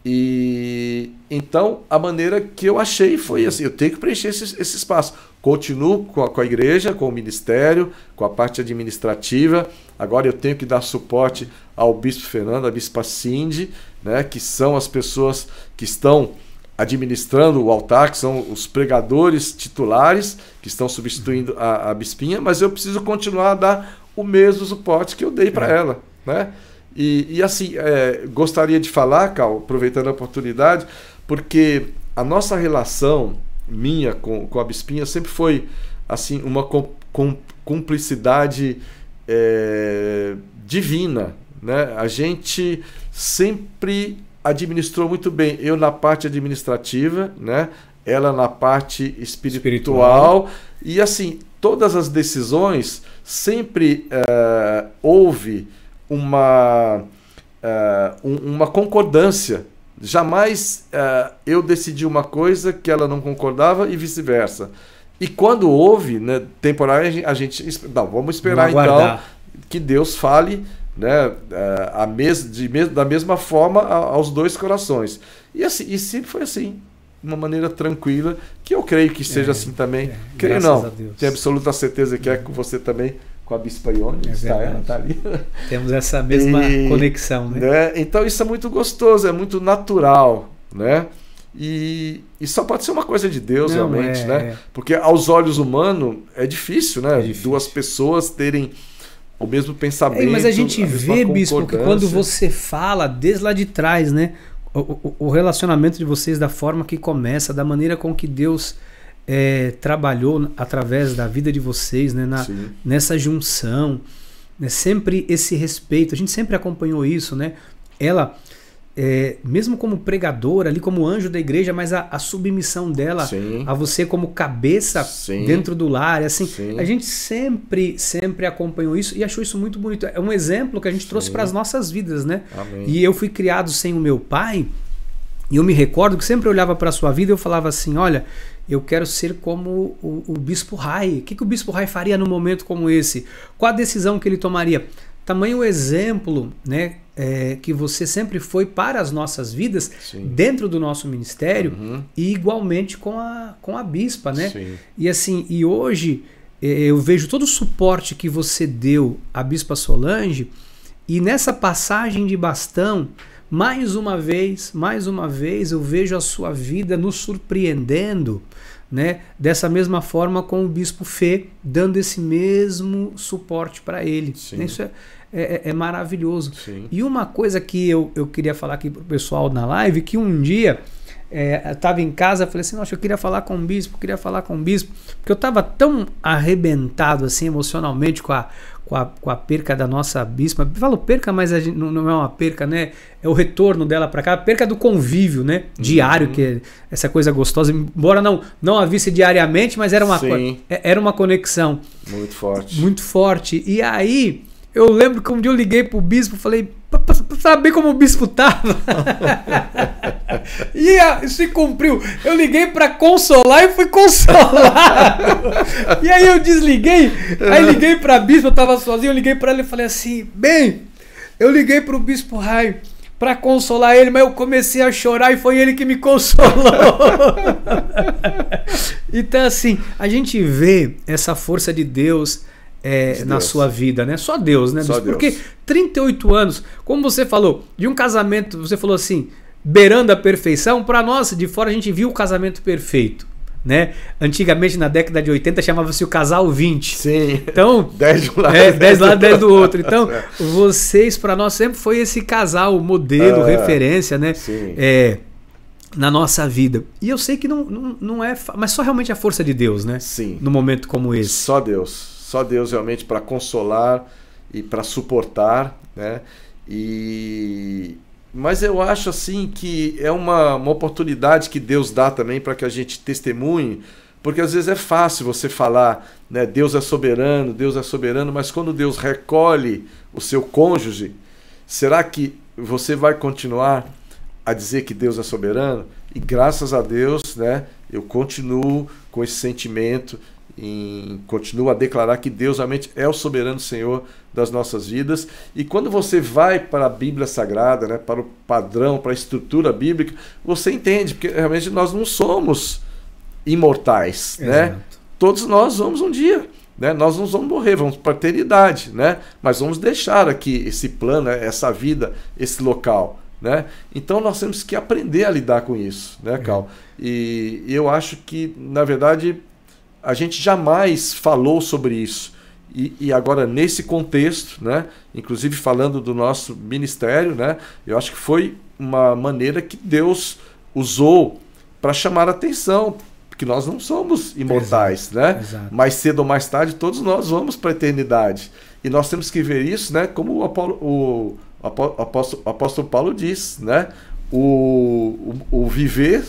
E então a maneira que eu achei foi assim: eu tenho que preencher esse, esse espaço. Continuo com a, com a, igreja, com o ministério, com a parte administrativa. Agora eu tenho que dar suporte ao Bispo Fernando, à Bispa Cindy, né, que são as pessoas que estão administrando o altar, que são os pregadores titulares, que estão substituindo a, a bispinha, mas eu preciso continuar a dar o mesmo suporte que eu dei para é. ela. Né? E, e assim, é, gostaria de falar, Cal, aproveitando a oportunidade, porque a nossa relação minha com, com a bispinha sempre foi assim uma com, com, cumplicidade é, divina. Né? A gente sempre administrou muito bem. Eu na parte administrativa, né? Ela na parte espiritual. espiritual. E assim, todas as decisões sempre eh, houve uma, eh, uma concordância. Jamais eh, eu decidi uma coisa que ela não concordava e vice-versa. E quando houve, né, temporário, a gente. Não, vamos esperar então que Deus fale né, é, a mes, de, da mesma forma a, aos dois corações. E, assim, e sempre foi assim, de uma maneira tranquila, que eu creio que seja é, assim também. É, creio não, tenho absoluta certeza que é com você também, com a Bispa Ione, é está ela, está ali. Temos essa mesma e, conexão. Né? né? Então isso é muito gostoso, é muito natural, né? E, e só pode ser uma coisa de Deus, não, realmente, é, né? É. Porque aos olhos humanos é difícil, né? Difícil. Duas pessoas terem o mesmo pensamento. É, mas a gente a vê, Bispo, que quando você fala desde lá de trás, né? O, o, o, relacionamento de vocês, da forma que começa, da maneira com que Deus é, trabalhou através da vida de vocês, né? Na, nessa junção, né? sempre esse respeito. A gente sempre acompanhou isso, né? Ela é, mesmo como pregador, ali como anjo da igreja, mas a, a submissão dela Sim. a você como cabeça Sim. dentro do lar, é assim, Sim. a gente sempre, sempre acompanhou isso e achou isso muito bonito. É um exemplo que a gente trouxe para as nossas vidas, né? Amém. E eu fui criado sem o meu pai e eu me recordo que sempre olhava para a sua vida e eu falava assim, olha, eu quero ser como o, o Bispo Rai. O que, que o Bispo Rai faria num momento como esse? Qual a decisão que ele tomaria? Tamanho exemplo né, é, que você sempre foi para as nossas vidas, Sim. dentro do nosso ministério, uhum. e igualmente com a, com a bispa, né? E assim, e hoje é, eu vejo todo o suporte que você deu à Bispa Solange, e nessa passagem de bastão, mais uma vez, mais uma vez, eu vejo a sua vida nos surpreendendo né? Dessa mesma forma com o bispo Fê, dando esse mesmo suporte para ele. Né? Sim. Isso é, é, é, é maravilhoso. Sim. E uma coisa que eu, eu queria falar aqui para o pessoal na live, que um dia é, estava em casa, falei assim, nossa, eu queria falar com o bispo, queria falar com o bispo, porque eu estava tão arrebentado assim emocionalmente com a, com a, com a perca da nossa bispa. Eu falo perca, mas gente, não, não, é uma perca, né? É o retorno dela para cá, a perca do convívio, né? Uhum. Diário, uhum. que é essa coisa gostosa. Embora não não a visse diariamente, mas era uma, Sim. É, era uma conexão. Muito forte. Muito forte. E aí, eu lembro que um dia eu liguei pro bispo, falei, para saber como o bispo tava. e a, se cumpriu. Eu liguei para consolar e fui consolado. e aí eu desliguei, aí liguei para bispo, eu tava sozinho, eu liguei para ele e falei assim: "Bem, eu liguei para o bispo Raio para consolar ele, mas eu comecei a chorar e foi ele que me consolou. então assim, a gente vê essa força de Deus é, na sua vida, né? Só Deus, né? Só Deus? Porque 38 anos, como você falou, de um casamento, você falou assim, beirando a perfeição, para nós de fora a gente viu o casamento perfeito. Né? Antigamente, na década de 80, chamava-se o casal 20. Sim. Então, 10 de um lado, 10 é, do outro. Então, vocês, para nós, sempre foi esse casal, modelo, ah, referência, né? Sim. É, na nossa vida. E eu sei que não, não, não é. Mas só realmente a força de Deus, né? Sim. No momento como esse. Só Deus só Deus realmente para consolar e para suportar, né? E mas eu acho assim que é uma, uma oportunidade que Deus dá também para que a gente testemunhe, porque às vezes é fácil você falar, né, Deus é soberano, Deus é soberano, mas quando Deus recolhe o seu cônjuge, será que você vai continuar a dizer que Deus é soberano? E graças a Deus, né, eu continuo com esse sentimento em, continua a declarar que Deus realmente é o soberano Senhor das nossas vidas. E quando você vai para a Bíblia Sagrada, né, para o padrão, para a estrutura bíblica, você entende, porque realmente nós não somos imortais. Né? Todos nós vamos um dia. Né? Nós não vamos morrer, vamos para a eternidade, né? mas vamos deixar aqui esse plano, né, essa vida, esse local. Né? Então nós temos que aprender a lidar com isso, né, Cal? É. E eu acho que, na verdade, a gente jamais falou sobre isso. E, e, agora, nesse contexto, né, inclusive falando do nosso ministério, né, eu acho que foi uma maneira que Deus usou para chamar a atenção, que nós não somos imortais, exato, né? Exato. Mais cedo ou mais tarde, todos nós vamos para a eternidade. E nós temos que ver isso, né? Como o, Apolo, o apóstolo, apóstolo Paulo diz, né? O, o, o viver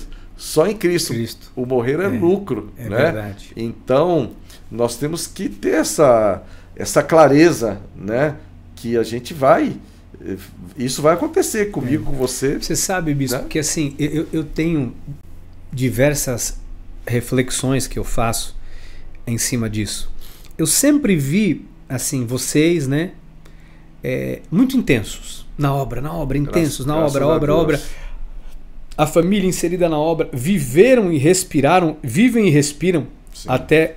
só em Cristo. Cristo. O morrer é, é lucro. É né? verdade. Então, nós temos que ter essa, essa clareza, né? Que a gente vai. Eh, isso vai acontecer comigo, é. com você. Você sabe, Bispo, né? que assim, eu, eu tenho diversas reflexões que eu faço em cima disso. Eu sempre vi, assim, vocês, né? É, muito intensos na obra, na obra, intensos graças, na graças obra, obra, obra a família inserida na obra viveram e respiraram, vivem e respiram Sim. até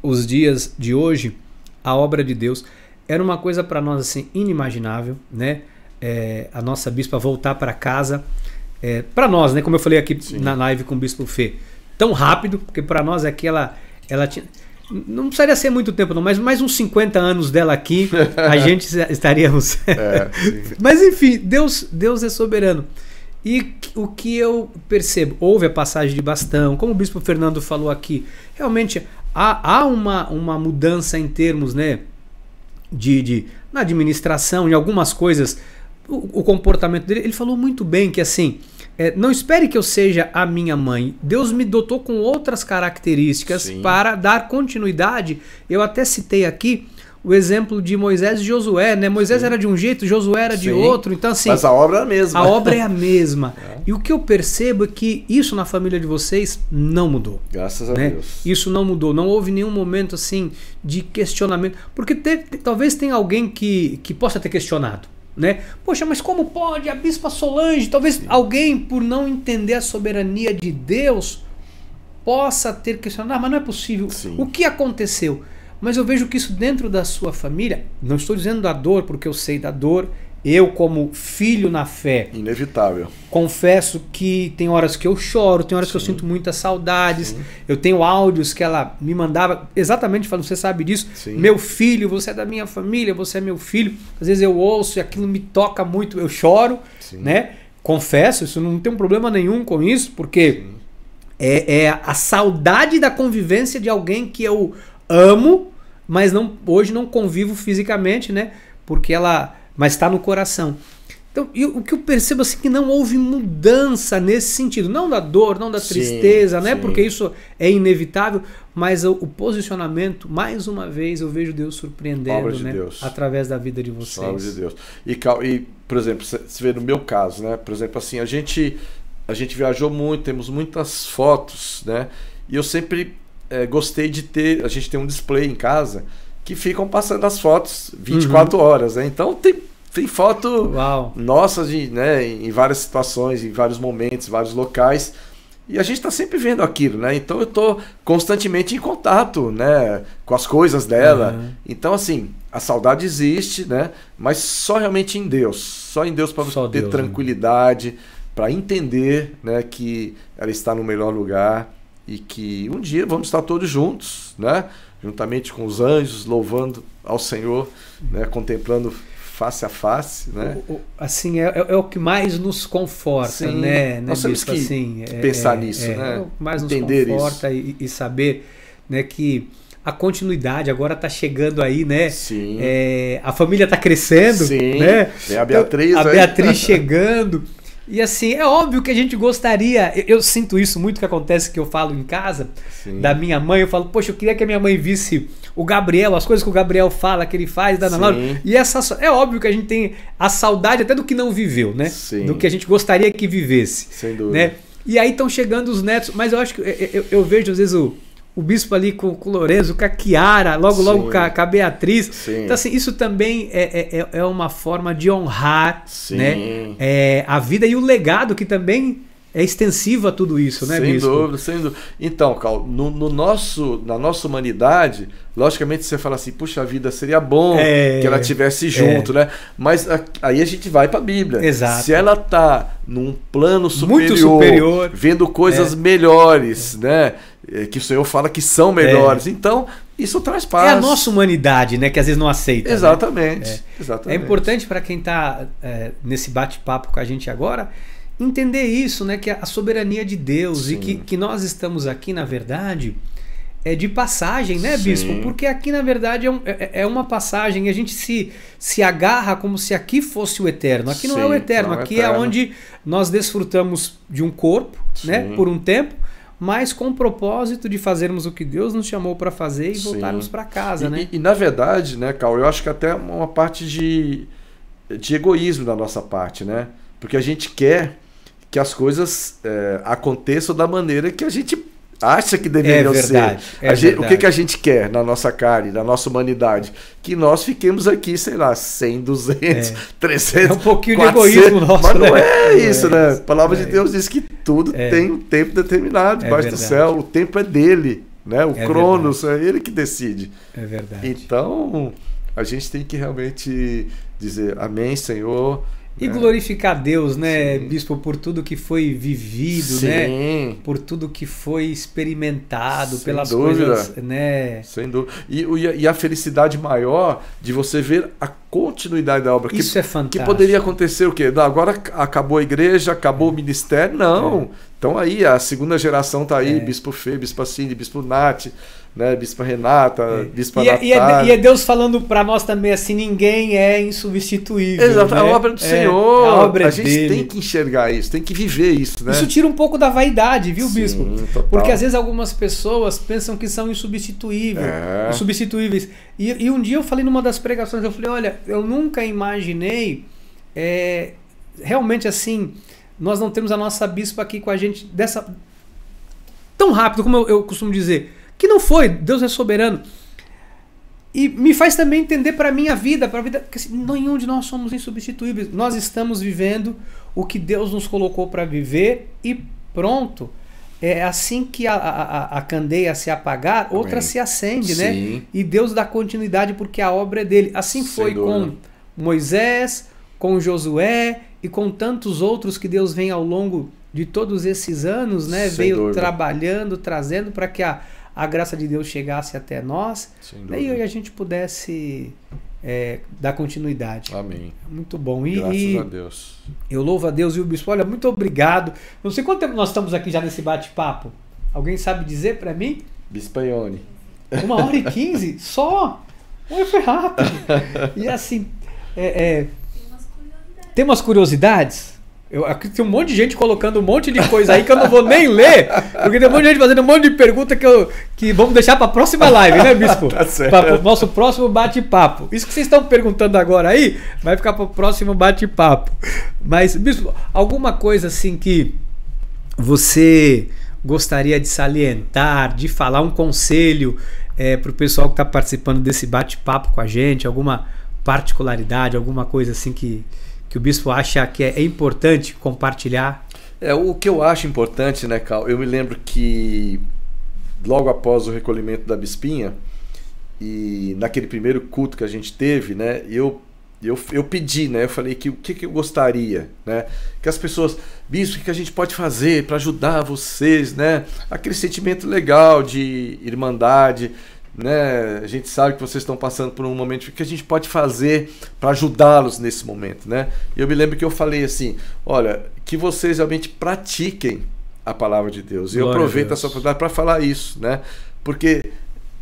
os dias de hoje a obra de Deus. Era uma coisa para nós assim inimaginável, né? É, a nossa bispa voltar para casa, é, para nós, né? Como eu falei aqui Sim. na live com o bispo Fê, tão rápido, porque para nós aqui é ela, ela tinha não precisaria ser muito tempo, não, mas mais uns 50 anos dela aqui, a gente estaríamos. é, mas enfim, Deus, Deus é soberano. E o que eu percebo? Houve a passagem de bastão, como o bispo Fernando falou aqui, realmente há, há uma, uma mudança em termos né, de, de na administração, em algumas coisas. O, o, comportamento dele, ele falou muito bem que assim, é, não espere que eu seja a minha mãe. Deus me dotou com outras características Sim. para dar continuidade. Eu até citei aqui o exemplo de Moisés e Josué, né? Moisés Sim. era de um jeito, Josué era Sim. de outro, então assim. Mas a obra é a mesma. A obra é a mesma. É. E o que eu percebo é que isso na família de vocês não mudou. Graças né? a Deus. Isso não mudou. Não houve nenhum momento assim de questionamento. Porque talvez tenha alguém que, que possa ter questionado. Né? Poxa, mas como pode a Bispa Solange? Talvez Sim. alguém, por não entender a soberania de Deus, possa ter questionado. Ah, mas não é possível. O que aconteceu? Mas eu vejo que isso dentro da sua família, não estou dizendo da dor, porque eu sei da dor, eu, como filho na fé. Inevitável. Confesso que tem horas que eu choro, tem horas Sim. que eu sinto muitas saudades. Sim. Eu tenho áudios que ela me mandava exatamente falando: Você sabe disso? Sim. Meu filho, você é da minha família, você é meu filho. Às vezes eu ouço e aquilo me toca muito, eu choro, né? Confesso, isso não tem um problema nenhum com isso, porque é, é a saudade da convivência de alguém que eu amo, mas não hoje não convivo fisicamente, né? Porque ela, mas está no coração. Então, eu, o que eu percebo assim que não houve mudança nesse sentido, não da dor, não da sim, tristeza, né? sim. né? Porque isso é inevitável, mas o, o, posicionamento, mais uma vez, eu vejo Deus surpreendendo, Obra de né? Deus. Através da vida de vocês. Obra de Deus. E, e por exemplo, você vê no meu caso, né? Por exemplo, assim, a gente a gente viajou muito, temos muitas fotos, né? E eu sempre é, gostei de ter. A gente tem um display em casa que ficam passando as fotos 24 uhum. horas, né? Então tem, tem foto Uau. nossa de, né, em várias situações, em vários momentos, vários locais. E a gente está sempre vendo aquilo, né? Então eu estou constantemente em contato, né? Com as coisas dela. Uhum. Então, assim, a saudade existe, né? Mas só realmente em Deus. Só em Deus para ter Deus, né? tranquilidade, né? para entender né, que ela está no melhor lugar e que um dia vamos estar todos juntos, né? juntamente com os anjos, louvando ao Senhor, né? contemplando face a face, né? O, o, assim é, é, é, o que mais nos conforta, Sim, né? Nós né, temos que assim, é, pensar é, nisso, é, né? É o que mais nos Entender conforta e, e, saber, né, que a continuidade agora está chegando aí, né? Sim. É, a família está crescendo, Sim. né? Tem a Beatriz, então, a Beatriz chegando. E assim, é óbvio que a gente gostaria. Eu, eu, sinto isso muito que acontece que eu falo em casa Sim. da minha mãe. Eu falo, poxa, eu queria que a minha mãe visse o Gabriel, as coisas que o Gabriel fala, que ele faz, da Ana E essa é óbvio que a gente tem a saudade até do que não viveu, né? Sim. Do que a gente gostaria que vivesse. Sem né? dúvida. Né? E aí estão chegando os netos, mas eu acho que eu, é, é, eu, eu vejo às vezes o, o bispo ali com, com o Lourenço, com a Chiara, logo Sim. logo com a, com a Beatriz. Sim. Então, assim, isso também é, é, é, é uma forma de honrar né, é, a vida e o legado que também é extensivo a tudo isso, né, sem bispo? Dúvida, sem dúvida. Então, Cal, no, no, nosso, na nossa humanidade, logicamente você fala assim, puxa a vida, seria bom é, que ela tivesse é. junto, é. né? Mas a, aí a gente vai para a Bíblia. Exato. Se ela tá num plano superior, Muito superior vendo coisas né? é. melhores, né? É, que o Senhor fala que são melhores. É. Então, isso traz paz. É a nossa humanidade, né? Que às vezes não aceita. Né? Exatamente. Né? É. Exatamente. é importante para quem está é, nesse bate-papo com a gente agora entender isso, né? Que é a soberania de Deus Sim. e que, que nós estamos aqui, na verdade, é de passagem, né, Sim. bispo? Porque aqui, na verdade, é, um, é, é uma passagem e a gente se, se agarra como se aqui fosse o eterno. Aqui Sim, não é o eterno, aqui eterno. é onde nós desfrutamos de um corpo, né? Por um tempo mas com o propósito de fazermos o que Deus nos chamou para fazer e Sim. voltarmos para casa, e, né? E, e, na verdade, né, Carl, eu acho que até uma parte de, de egoísmo da nossa parte, né? Porque a gente quer que as coisas é, aconteçam da maneira que a gente acha que deveriam é verdade, ser. É verdade. o que, que a gente quer na nossa carne, na nossa humanidade? Que nós fiquemos aqui, sei lá, 100, 200, é. 300. É um pouquinho 400, de egoísmo nosso. Mas não né? é, é isso, não né? Isso, a palavra de é. Deus diz que tudo é. tem um tempo determinado debaixo do céu. O tempo é dele, né? O Cronos, verdade. é ele que decide. É verdade. Então, a gente tem que realmente dizer: Amém, Senhor e é. glorificar Deus, né, Sim. bispo, por tudo que foi vivido, Sim. né? Por tudo que foi experimentado, Sem pelas dúvida. coisas, né? Sem dúvida. E, e, a felicidade maior de você ver a continuidade da obra. Isso é que, é fantástico. Que poderia acontecer o quê? agora acabou a igreja, acabou o ministério? Não. É. Então aí a segunda geração está aí, é. bispo Fê, bispo Cine, bispo Nath né? Bispa Renata, é. Bispa e, Natália. E é, e é, é Deus falando para nós também assim, ninguém é insubstituível. Exato, é né? a obra do é, Senhor. A, obra a gente dele. tem que enxergar isso, tem que viver isso, né? Isso tira um pouco da vaidade, viu, Sim, bispo? Total. Porque às vezes algumas pessoas pensam que são insubstituíveis, é. insubstituíveis. E, e, um dia eu falei numa das pregações, eu falei, olha, eu nunca imaginei é, realmente assim, nós não temos a nossa bispa aqui com a gente dessa tão rápido como eu, eu costumo dizer que não foi, Deus é soberano. E me faz também entender para a minha vida, para a vida, que assim, nenhum de nós somos insubstituíveis. Nós estamos vivendo o que Deus nos colocou para viver e pronto. É assim que a, a, a candeia se apagar, Amém. outra se acende, né? Sim. né? E Deus dá continuidade porque a obra é dele. Assim Sem foi dúvida. com Moisés, com Josué e com tantos outros que Deus vem ao longo de todos esses anos, né? Sem Veio dúvida. trabalhando, trazendo para que a, a graça de Deus chegasse até nós e a gente pudesse é, dar continuidade. Amém. Muito bom. E, Graças e a Deus. Eu louvo a Deus e o bispo. Olha, muito obrigado. Não sei quanto tempo nós estamos aqui já nesse bate-papo. Alguém sabe dizer para mim? Bispanhone. Uma hora e quinze só? foi rápido. E assim, é, é, tem umas curiosidades? Eu, tem um monte de gente colocando um monte de coisa aí que eu não vou nem ler, porque tem um monte de gente fazendo um monte de pergunta que, eu, que vamos deixar para a próxima live, né, Bispo? tá certo. Para o nosso próximo bate-papo. Isso que vocês estão perguntando agora aí vai ficar para o próximo bate-papo. Mas, Bispo, alguma coisa assim que você gostaria de salientar, de falar um conselho é, eh, para o pessoal que está participando desse bate-papo com a gente? Alguma particularidade, alguma coisa assim que que o bispo acha que é importante compartilhar? É o que eu acho importante, né, Cal? Eu me lembro que logo após o recolhimento da bispinha e naquele primeiro culto que a gente teve, né, eu eu, eu pedi, né? Eu falei que o que, que eu gostaria, né? Que as pessoas, bispo, o que, que a gente pode fazer para ajudar vocês, né? Aquele sentimento legal de irmandade, né? A gente sabe que vocês estão passando por um momento. O que a gente pode fazer para ajudá-los nesse momento, né? Eu me lembro que eu falei assim: olha, que vocês realmente pratiquem a palavra de Deus. E eu aproveito essa oportunidade para falar isso, né? Porque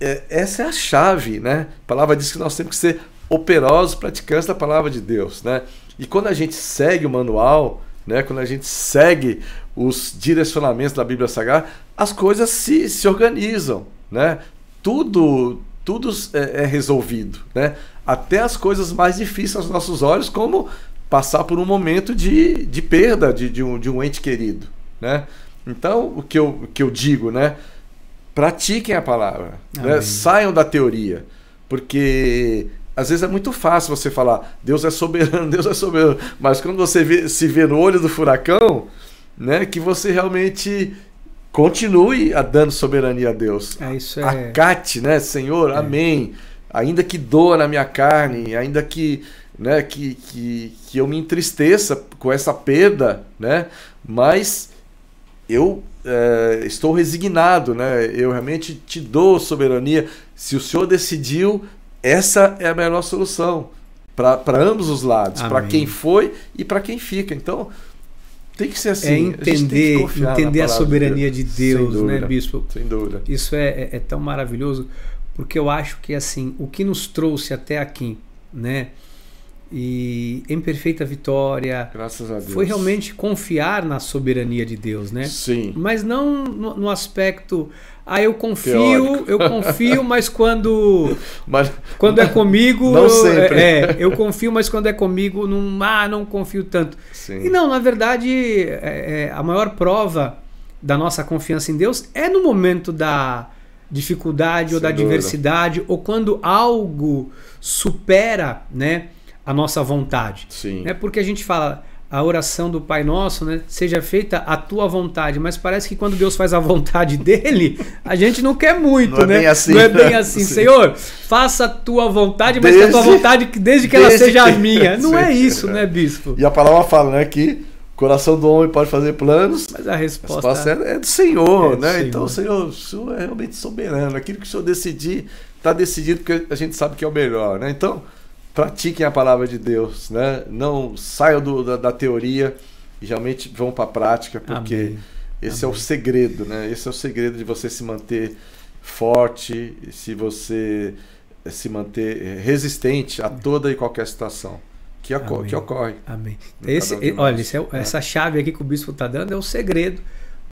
é, essa é a chave, né? A palavra diz que nós temos que ser operosos, praticantes da palavra de Deus, né? E quando a gente segue o manual, né? Quando a gente segue os direcionamentos da Bíblia Sagrada, as coisas se, se organizam, né? tudo tudo é, é resolvido, né? Até as coisas mais difíceis aos nossos olhos, como passar por um momento de, de perda de, de, um, de um ente querido, né? Então, o que eu, o que eu digo, né? Pratiquem a palavra, né? saiam da teoria, porque às vezes é muito fácil você falar Deus é soberano, Deus é soberano, mas quando você vê, se vê no olho do furacão, né, que você realmente continue a dando soberania a Deus. É isso é. Acate, né, Senhor? É. Amém. Ainda que doa na minha carne, ainda que, né, que, que, que eu me entristeça com essa perda, né? Mas eu é, estou resignado, né? Eu realmente te dou soberania. Se o Senhor decidiu, essa é a melhor solução para ambos os lados, para quem foi e para quem fica. Então, tem que ser é assim. É entender, a entender a soberania de Deus, né, dúvida, né, bispo? Sem dúvida. Isso é, é, é tão maravilhoso, porque eu acho que assim, o que nos trouxe até aqui, né? e em perfeita vitória. Graças a Deus. Foi realmente confiar na soberania de Deus, né? Sim. Mas não no, no aspecto, Aí ah, eu confio, Teórico. eu confio, mas quando mas, quando é comigo, não eu, sempre. É, é, eu confio, mas quando é comigo, não, ah, não confio tanto. Sim. E não, na verdade, é, é, a maior prova da nossa confiança em Deus é no momento da dificuldade Sem ou da dúvida. diversidade ou quando algo supera, né, a nossa vontade. Sim. Né? Porque a gente fala, a oração do Pai Nosso, né? Seja feita a tua vontade. Mas parece que quando Deus faz a vontade dele, a gente não quer muito, não é né? É assim, não é bem assim. Sim. Senhor, faça a tua vontade, mas desde, que a tua vontade, desde que ela seja que... a minha. Não é sim. é isso, né, bispo? E a palavra fala, né, que o coração do homem pode fazer planos. Mas a resposta, a resposta é, é, do Senhor, é do né? Senhor. Então, Senhor, o Senhor é realmente soberano. Aquilo que o Senhor decidir, está decidido, porque a gente sabe que é o melhor, né? Então pratiquem a palavra de Deus, né? Não saiam do, da, da, teoria e realmente vão para a prática, porque Amém. esse Amém. é o segredo, né? Esse é o segredo de você se manter forte, se você eh, se manter eh, resistente a toda e qualquer situação que, ocorre. Amém. Que ocorre Amém. Esse, um olha, esse é, é. essa chave aqui que o bispo está dando é o segredo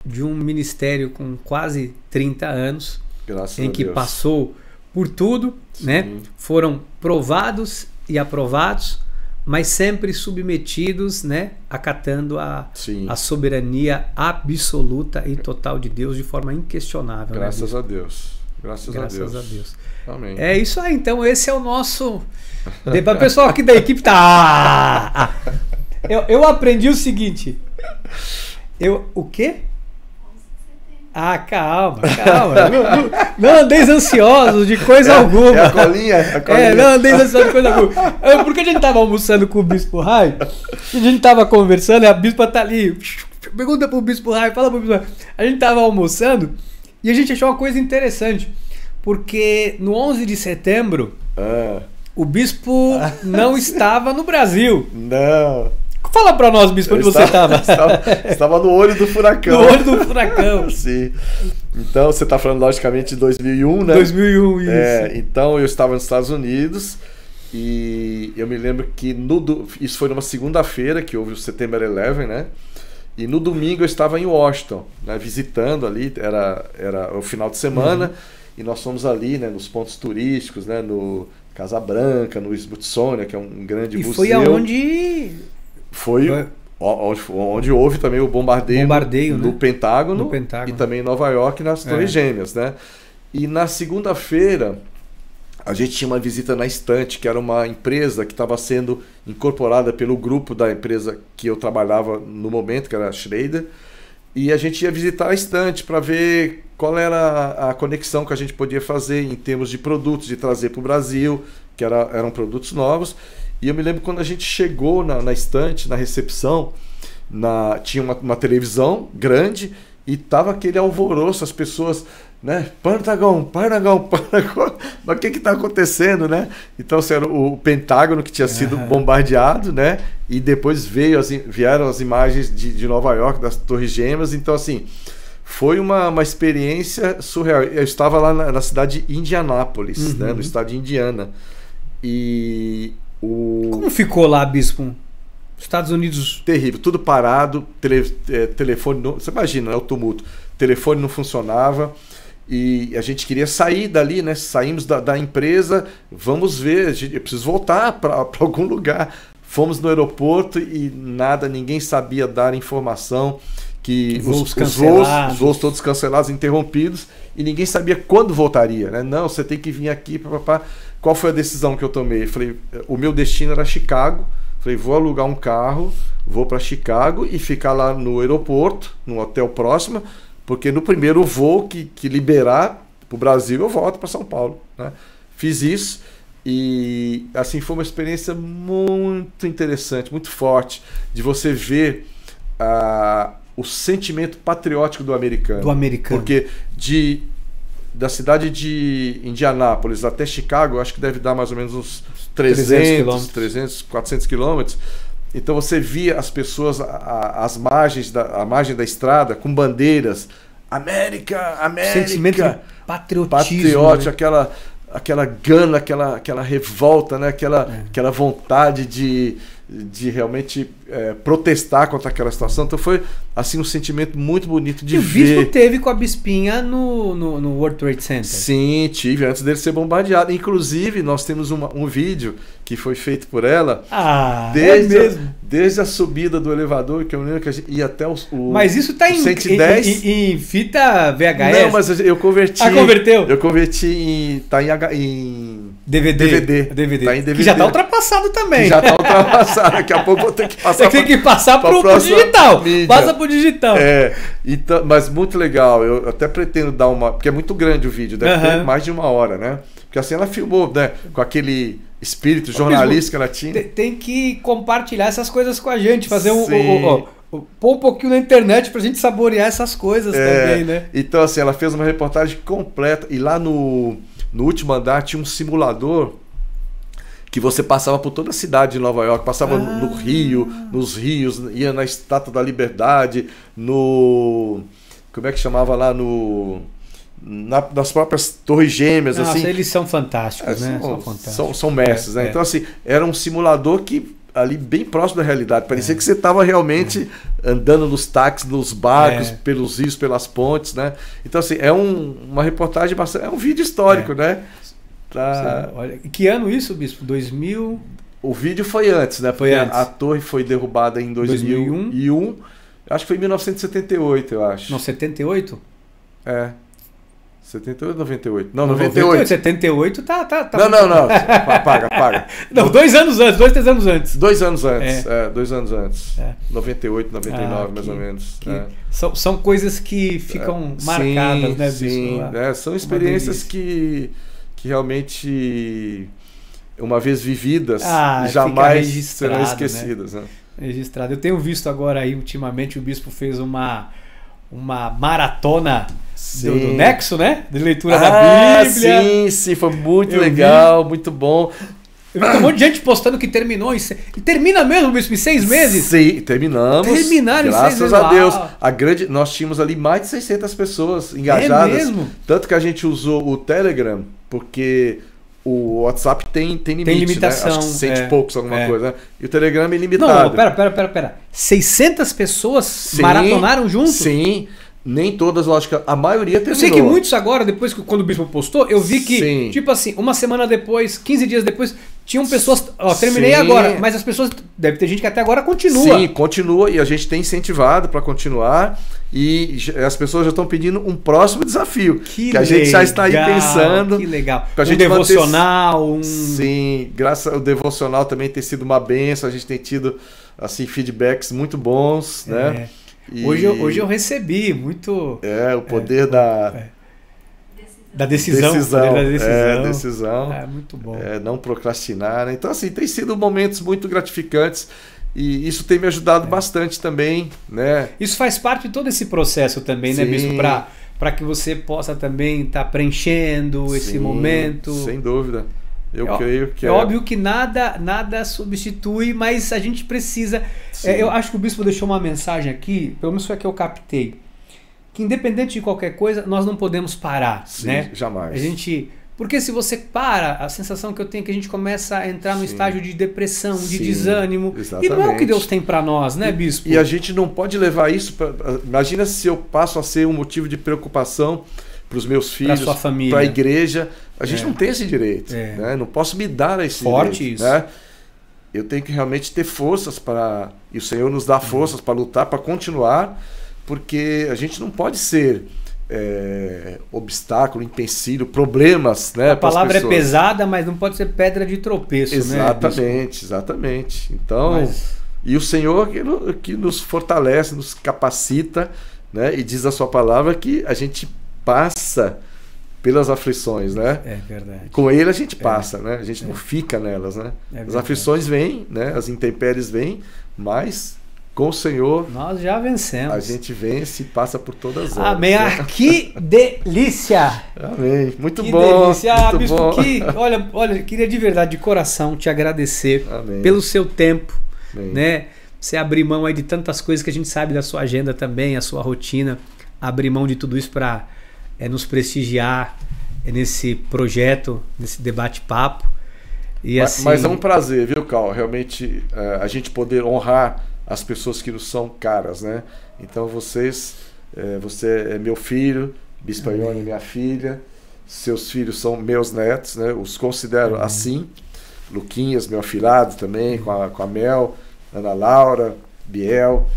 de um ministério com quase 30 anos, Graças em que passou por tudo, né? Sim. né? Foram provados e aprovados, mas sempre submetidos, né, acatando a, a soberania absoluta e total de Deus de forma inquestionável. Né, Graças né, a Deus. Graças, Graças, a Deus. A Deus. Amém. É isso aí, então esse é o nosso. Para o pessoal aqui da equipe tá. Ah, ah. Eu, eu aprendi o seguinte. Eu, o quê? Ah, calma, calma. não, não andeis ansiosos de coisa é, alguma. É a colinha? É a é, colinha. É, não andeis ansiosos de coisa alguma. porque a gente tava almoçando com o Bispo Rai, a gente tava conversando, a Bispa tá ali. Pergunta pro Bispo Rai, fala pro Bispo Rai. A gente tava almoçando e a gente achou uma coisa interessante. Porque no 11 de setembro, ah. o Bispo não estava no Brasil. Não. Fala pra nós, Bispo, onde você tava? estava? Estava no olho do furacão. No olho do furacão. Sim. Então, você está falando, logicamente, de 2001, né? 2001, é, isso. É, então, eu estava nos Estados Unidos e eu me lembro que no, isso foi numa segunda-feira que houve o September 11, né? E no domingo eu estava em Washington, né, visitando ali, era, era o final de semana, uhum. e nós fomos ali, né, nos pontos turísticos, né, no Casa Branca, no Smithsonian, que é um grande e museu. E foi aonde foi, Onde, onde, houve também o bombardeio, bombardeio no, né? Pentágono, Pentágono, e também em Nova York nas é. Torres é. Gêmeas, né? E na segunda-feira a gente tinha uma visita na Estante, que era uma empresa que estava sendo incorporada pelo grupo da empresa que eu trabalhava no momento, que era a Schrader, e a gente ia visitar a Estante para ver qual era a conexão que a gente podia fazer em termos de produtos, de trazer para o Brasil, que era, eram produtos novos. E eu me lembro quando a gente chegou na, na estante, na recepção, na, tinha uma, uma televisão grande e tava aquele alvoroço, as pessoas, né? Pantagão, Pantagão, Pantagão, mas o que que tá acontecendo, né? Então, assim, era o Pentágono que tinha sido uhum. bombardeado, né? E depois veio as, vieram as imagens de, de Nova York, das Torres Gêmeas. Então, assim, foi uma, uma experiência surreal. Eu estava lá na, na cidade de Indianápolis, uhum. né? No uhum. estado de Indiana. E, o... Como ficou lá, Bispo? Estados Unidos. Terrível, tudo parado, tele, é, telefone. Não, você imagina, É o tumulto. Telefone não funcionava e a gente queria sair dali, né? Saímos da, da empresa, vamos ver, gente, eu preciso voltar para algum lugar. Fomos no aeroporto e nada, ninguém sabia dar informação que os, os, voos, os voos todos cancelados, interrompidos, e ninguém sabia quando voltaria, né? Não, você tem que vir aqui, para qual foi a decisão que eu tomei? Falei, o meu destino era Chicago. Falei, vou alugar um carro, vou para Chicago e ficar lá no aeroporto, num hotel próximo, porque no primeiro voo que, que liberar para o Brasil, eu volto para São Paulo. Né? Fiz isso e assim foi uma experiência muito interessante, muito forte, de você ver uh, o sentimento patriótico do americano. Do americano. Porque de da cidade de Indianápolis até Chicago, acho que deve dar mais ou menos uns 300, 300, 300 400 quilômetros. Então você via as pessoas às margens da, a margem da estrada com bandeiras América, América. Sentimento de patriotismo. Patriote, né? aquela aquela gana, aquela aquela revolta, né? Aquela é. aquela vontade de de realmente é, protestar contra aquela situação. Então foi assim um sentimento muito bonito de e ver. O Bispo teve com a Bispinha no, no, no, World Trade Center. Sim, tive, antes dele ser bombardeado. Inclusive, nós temos uma, um vídeo que foi feito por ela. Ah, é desde, é mesmo? Desde a subida do elevador, que eu lembro que a gente ia até o. o mas isso está em, 110. Em, em, em, fita VHS? Não, mas eu converti. Ah, converteu? Eu converti em. Tá em. em DVD. DVD. DVD. Tá em DVD. Que já está ultrapassado também. Que já está ultrapassado. Daqui a pouco vou ter que passar Você tem que passar para o digital. Mídia. Passa para o digital. É, então, mas muito legal. Eu até pretendo dar uma. Porque é muito grande o vídeo, deve uhum. ter mais de uma hora, né? Porque assim ela filmou, né? Com aquele espírito jornalístico que ela tinha. Tem que compartilhar essas coisas com a gente, fazer um. um, um pôr um pouquinho na internet pra gente saborear essas coisas é, também, né? Então, assim, ela fez uma reportagem completa e lá no, no último andar tinha um simulador que você passava por toda a cidade de Nova York, passava ah. no, Rio, nos rios, ia na Estátua da Liberdade, no. Como é que chamava lá? No. Na, nas próprias torres gêmeas. Nossa, assim. eles são fantásticos, é, né? São, são, fantásticos. são, são mestres, né? É. Então, assim, era um simulador que ali bem próximo da realidade. Parecia é. que você estava realmente andando nos táxis, nos barcos, é. pelos rios, pelas pontes, né? Então, assim, é um, uma reportagem bastante. É um vídeo histórico, é. né? Tá. Olha, que ano isso, bispo? 2000? O vídeo foi antes, né? Foi antes. A, torre foi derrubada em 2001. 2001. Acho que foi em 1978, eu acho. Não, 78? É. 78 98? Não, 98. 98 78 tá, tá, tá. Não, não, não. Apaga, apaga. Não, dois anos antes, dois, três anos antes. Dois anos antes, é. é dois anos antes. É. 98, 99, ah, que, mais ou menos. Que... É. São, são coisas que ficam é. marcadas, sim, né, Bispo? Sim, né? são experiências que que realmente, uma vez vividas, ah, jamais serão né? esquecidas. Né? Né? Registrado. Eu tenho visto agora aí, ultimamente, o bispo fez uma, uma maratona do, do, Nexo, né? De leitura ah, da Bíblia. Sim, sim, foi muito Eu legal, vi. muito bom. Eu vi um monte de gente postando que terminou em se... e termina mesmo bispo, em seis meses. Sim, terminamos. Terminaram graças em seis meses. a Deus. A grande, nós tínhamos ali mais de 600 pessoas engajadas. É mesmo? Tanto que a gente usou o Telegram porque o WhatsApp tem, tem limite, tem limitação, né? Acho que é, e poucos, alguma é. coisa. Né? E o Telegram é ilimitado. Não, não, pera, pera, pera, pera. 600 pessoas sim, maratonaram junto? Sim. Nem todas, lógico, a maioria terminou. Eu sei que muitos agora, depois que quando o Bispo postou, eu vi que, sim. tipo assim, uma semana depois, 15 dias depois, tinham pessoas. Ó, terminei Sim. agora, mas as pessoas. Deve ter gente que até agora continua. Sim, continua e a gente tem incentivado para continuar. E as pessoas já estão pedindo um próximo desafio. Que, que a legal, gente já está aí pensando. Que legal. Pra um gente devocional. Manter... Um... Sim, graças ao devocional também tem sido uma benção. A gente tem tido assim feedbacks muito bons, né? é. né? E... Hoje, eu, hoje eu recebi muito. É, o poder é, da. É da decisão. decisão da decisão. É, decisão. É, muito bom. É, não procrastinar. Né? Então, assim, tem sido momentos muito gratificantes. E isso tem me ajudado é. bastante também, né? Isso faz parte de todo esse processo também, Sim. né, Bispo? Para que você possa também estar tá preenchendo Sim, esse momento. Sem dúvida. Eu é, creio que é, é. óbvio que nada, nada substitui, mas a gente precisa. É, eu acho que o bispo deixou uma mensagem aqui, pelo menos foi a que eu captei que independente de qualquer coisa, nós não podemos parar, Sim, né? Jamais. A gente porque se você para, a sensação que eu tenho é que a gente começa a entrar no estágio de depressão, de Sim, desânimo. Exatamente. E não é o que Deus tem para nós, né, bispo? E, e, a gente não pode levar isso para. Imagina se eu passo a ser um motivo de preocupação para os meus filhos, para a igreja. A gente é. não tem esse direito. É. Né? Não posso me dar esse Forte direito. Forte isso. Né? Eu tenho que realmente ter forças para. E o Senhor nos dá uhum. forças para lutar, para continuar porque a gente não pode ser é, obstáculo, empecilho, problemas, né? A palavra é pesada, mas não pode ser pedra de tropeço, exatamente, né? Exatamente, exatamente. Então, mas... e o Senhor que, que nos fortalece, nos capacita, né? E diz a sua palavra que a gente passa pelas aflições, né? É verdade. Com ele a gente é. passa, é. né? A gente é. não fica nelas, né? É as aflições vêm, né? As intempéries vêm, mas com o Senhor. Nós já vencemos. A gente vence e passa por todas elas. Amém. Ah, que delícia! Amém. Muito que bom. Delícia. Ah, muito bispo, bom. Que, olha, olha, queria de verdade, de coração, te agradecer Amém. pelo seu tempo, Amém. né? Você abrir mão aí de tantas coisas que a gente sabe da sua agenda também, a sua rotina, abrir mão de tudo isso para é, nos prestigiar é, nesse projeto, nesse debate-papo. E mas, assim... mas é um prazer, viu, Cal? Realmente é, a gente poder honrar as pessoas que nos são caras, né? Então vocês, é, você é meu filho, Bispa Ione é minha filha, seus filhos são meus netos, né? Os considero Amém. assim. Luquinhas, meu afilado também, com a, com a Mel, Ana Laura, Biel.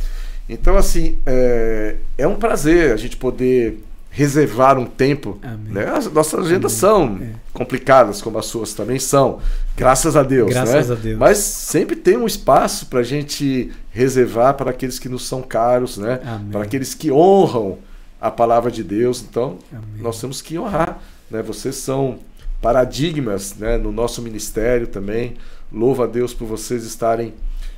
Então, assim, é, é um prazer a gente poder reservar um tempo. Né? As nossas agendas são é. complicadas, como as suas também são, graças a Deus. Né? Graças né? a Deus. Mas sempre tem um espaço para a gente reservar para aqueles que nos são caros, né? para aqueles que honram a palavra de Deus. Então, Amém. nós temos que honrar. Né? Vocês são paradigmas né? no nosso ministério também. Louva a Deus por vocês estarem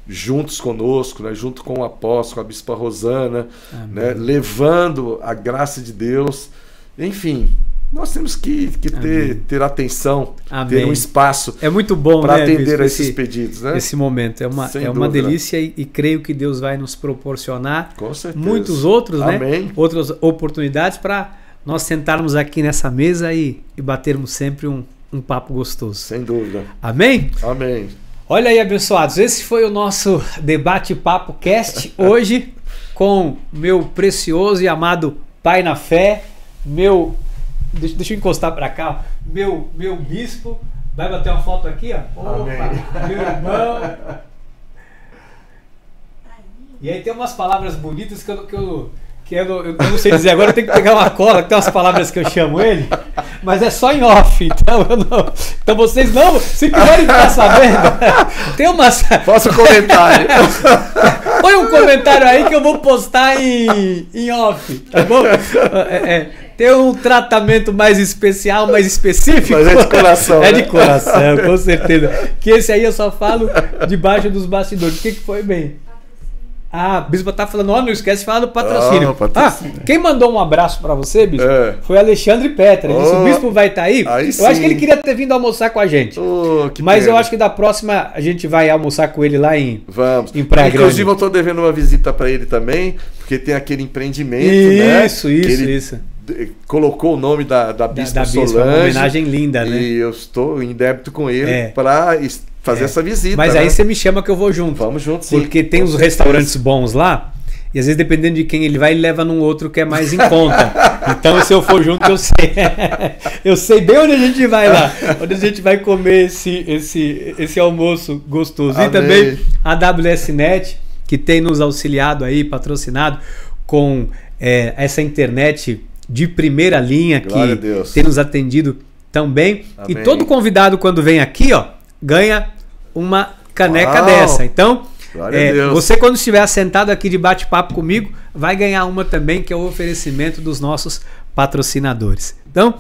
juntos conosco, né, junto com o apóstolo, com a bispa Rosana, né, levando a graça de Deus. Enfim, nós temos que, que ter, ter atenção, Amém. ter um espaço. É muito bom para né, atender a esses pedidos, né? Esse momento é uma, é uma né? delícia e, e, creio que Deus vai nos proporcionar muitos outros, né, Amém. né? Outras oportunidades para nós sentarmos aqui nessa mesa e, e batermos sempre um, um papo gostoso. Sem dúvida. Amém? Amém. Olha aí, abençoados, esse foi o nosso debate papo cast hoje com meu precioso e amado pai na fé, meu deixa, deixa eu encostar para cá, meu meu bispo, vai bater uma foto aqui, ó. Opa, Amém. meu irmão. E aí tem umas palavras bonitas que eu, que eu que eu, é eu, eu, não sei dizer agora, eu tenho que pegar uma cola, que tem umas palavras que eu chamo ele, mas é só em off, então não, Então vocês não, se quiserem ficar sabendo, tem umas. Faça um comentário. Põe um comentário aí que eu vou postar em, em off, tá bom? É, é, tem um tratamento mais especial, mais específico. Mas é de coração. É né? de coração, com certeza. Que esse aí eu só falo debaixo dos bastidores. O que, que foi bem? Ah, a tá falando, ó, oh, não esquece de falar do patrocínio. Ah, ah patrocínio. Ah, quem mandou um abraço para você, Bispo, é. foi Alexandre Petra. Ele oh, disse, o Bispo vai estar tá aí. aí eu sim. acho que ele queria ter vindo almoçar com a gente. Oh, Mas pena. eu acho que da próxima a gente vai almoçar com ele lá em, Vamos. em Praia Inclusive Grande. eu tô devendo uma visita para ele também, porque tem aquele empreendimento, isso, né? Isso, isso, isso colocou o nome da, da Bispo da, da Bispo, Solange. uma homenagem linda, né? E eu estou em débito com ele é. para fazer é. essa visita. Mas né? aí você me chama que eu vou junto. Vamos junto, sim. Porque tem uns restaurantes bons lá. E às vezes, dependendo de quem ele vai, ele leva num outro que é mais em conta. Então, se eu for junto, eu sei. eu sei bem onde a gente vai lá. Onde a gente vai comer esse, esse, esse almoço gostoso. Amei. E também a WSNet, que tem nos auxiliado aí, patrocinado, com é, essa internet de primeira linha que tem nos atendido também. E todo convidado, quando vem aqui, ó, ganha uma caneca Uau. dessa. Então, é, você quando estiver sentado aqui de bate-papo comigo, vai ganhar uma também, que é o oferecimento dos nossos patrocinadores. Então,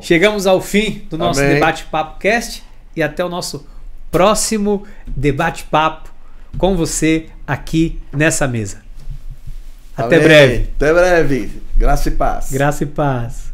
chegamos ao fim do nosso Amém. debate papo cast e até o nosso próximo debate papo com você aqui nessa mesa. Até Amém. breve. Até breve. Graça e paz. Graça e paz.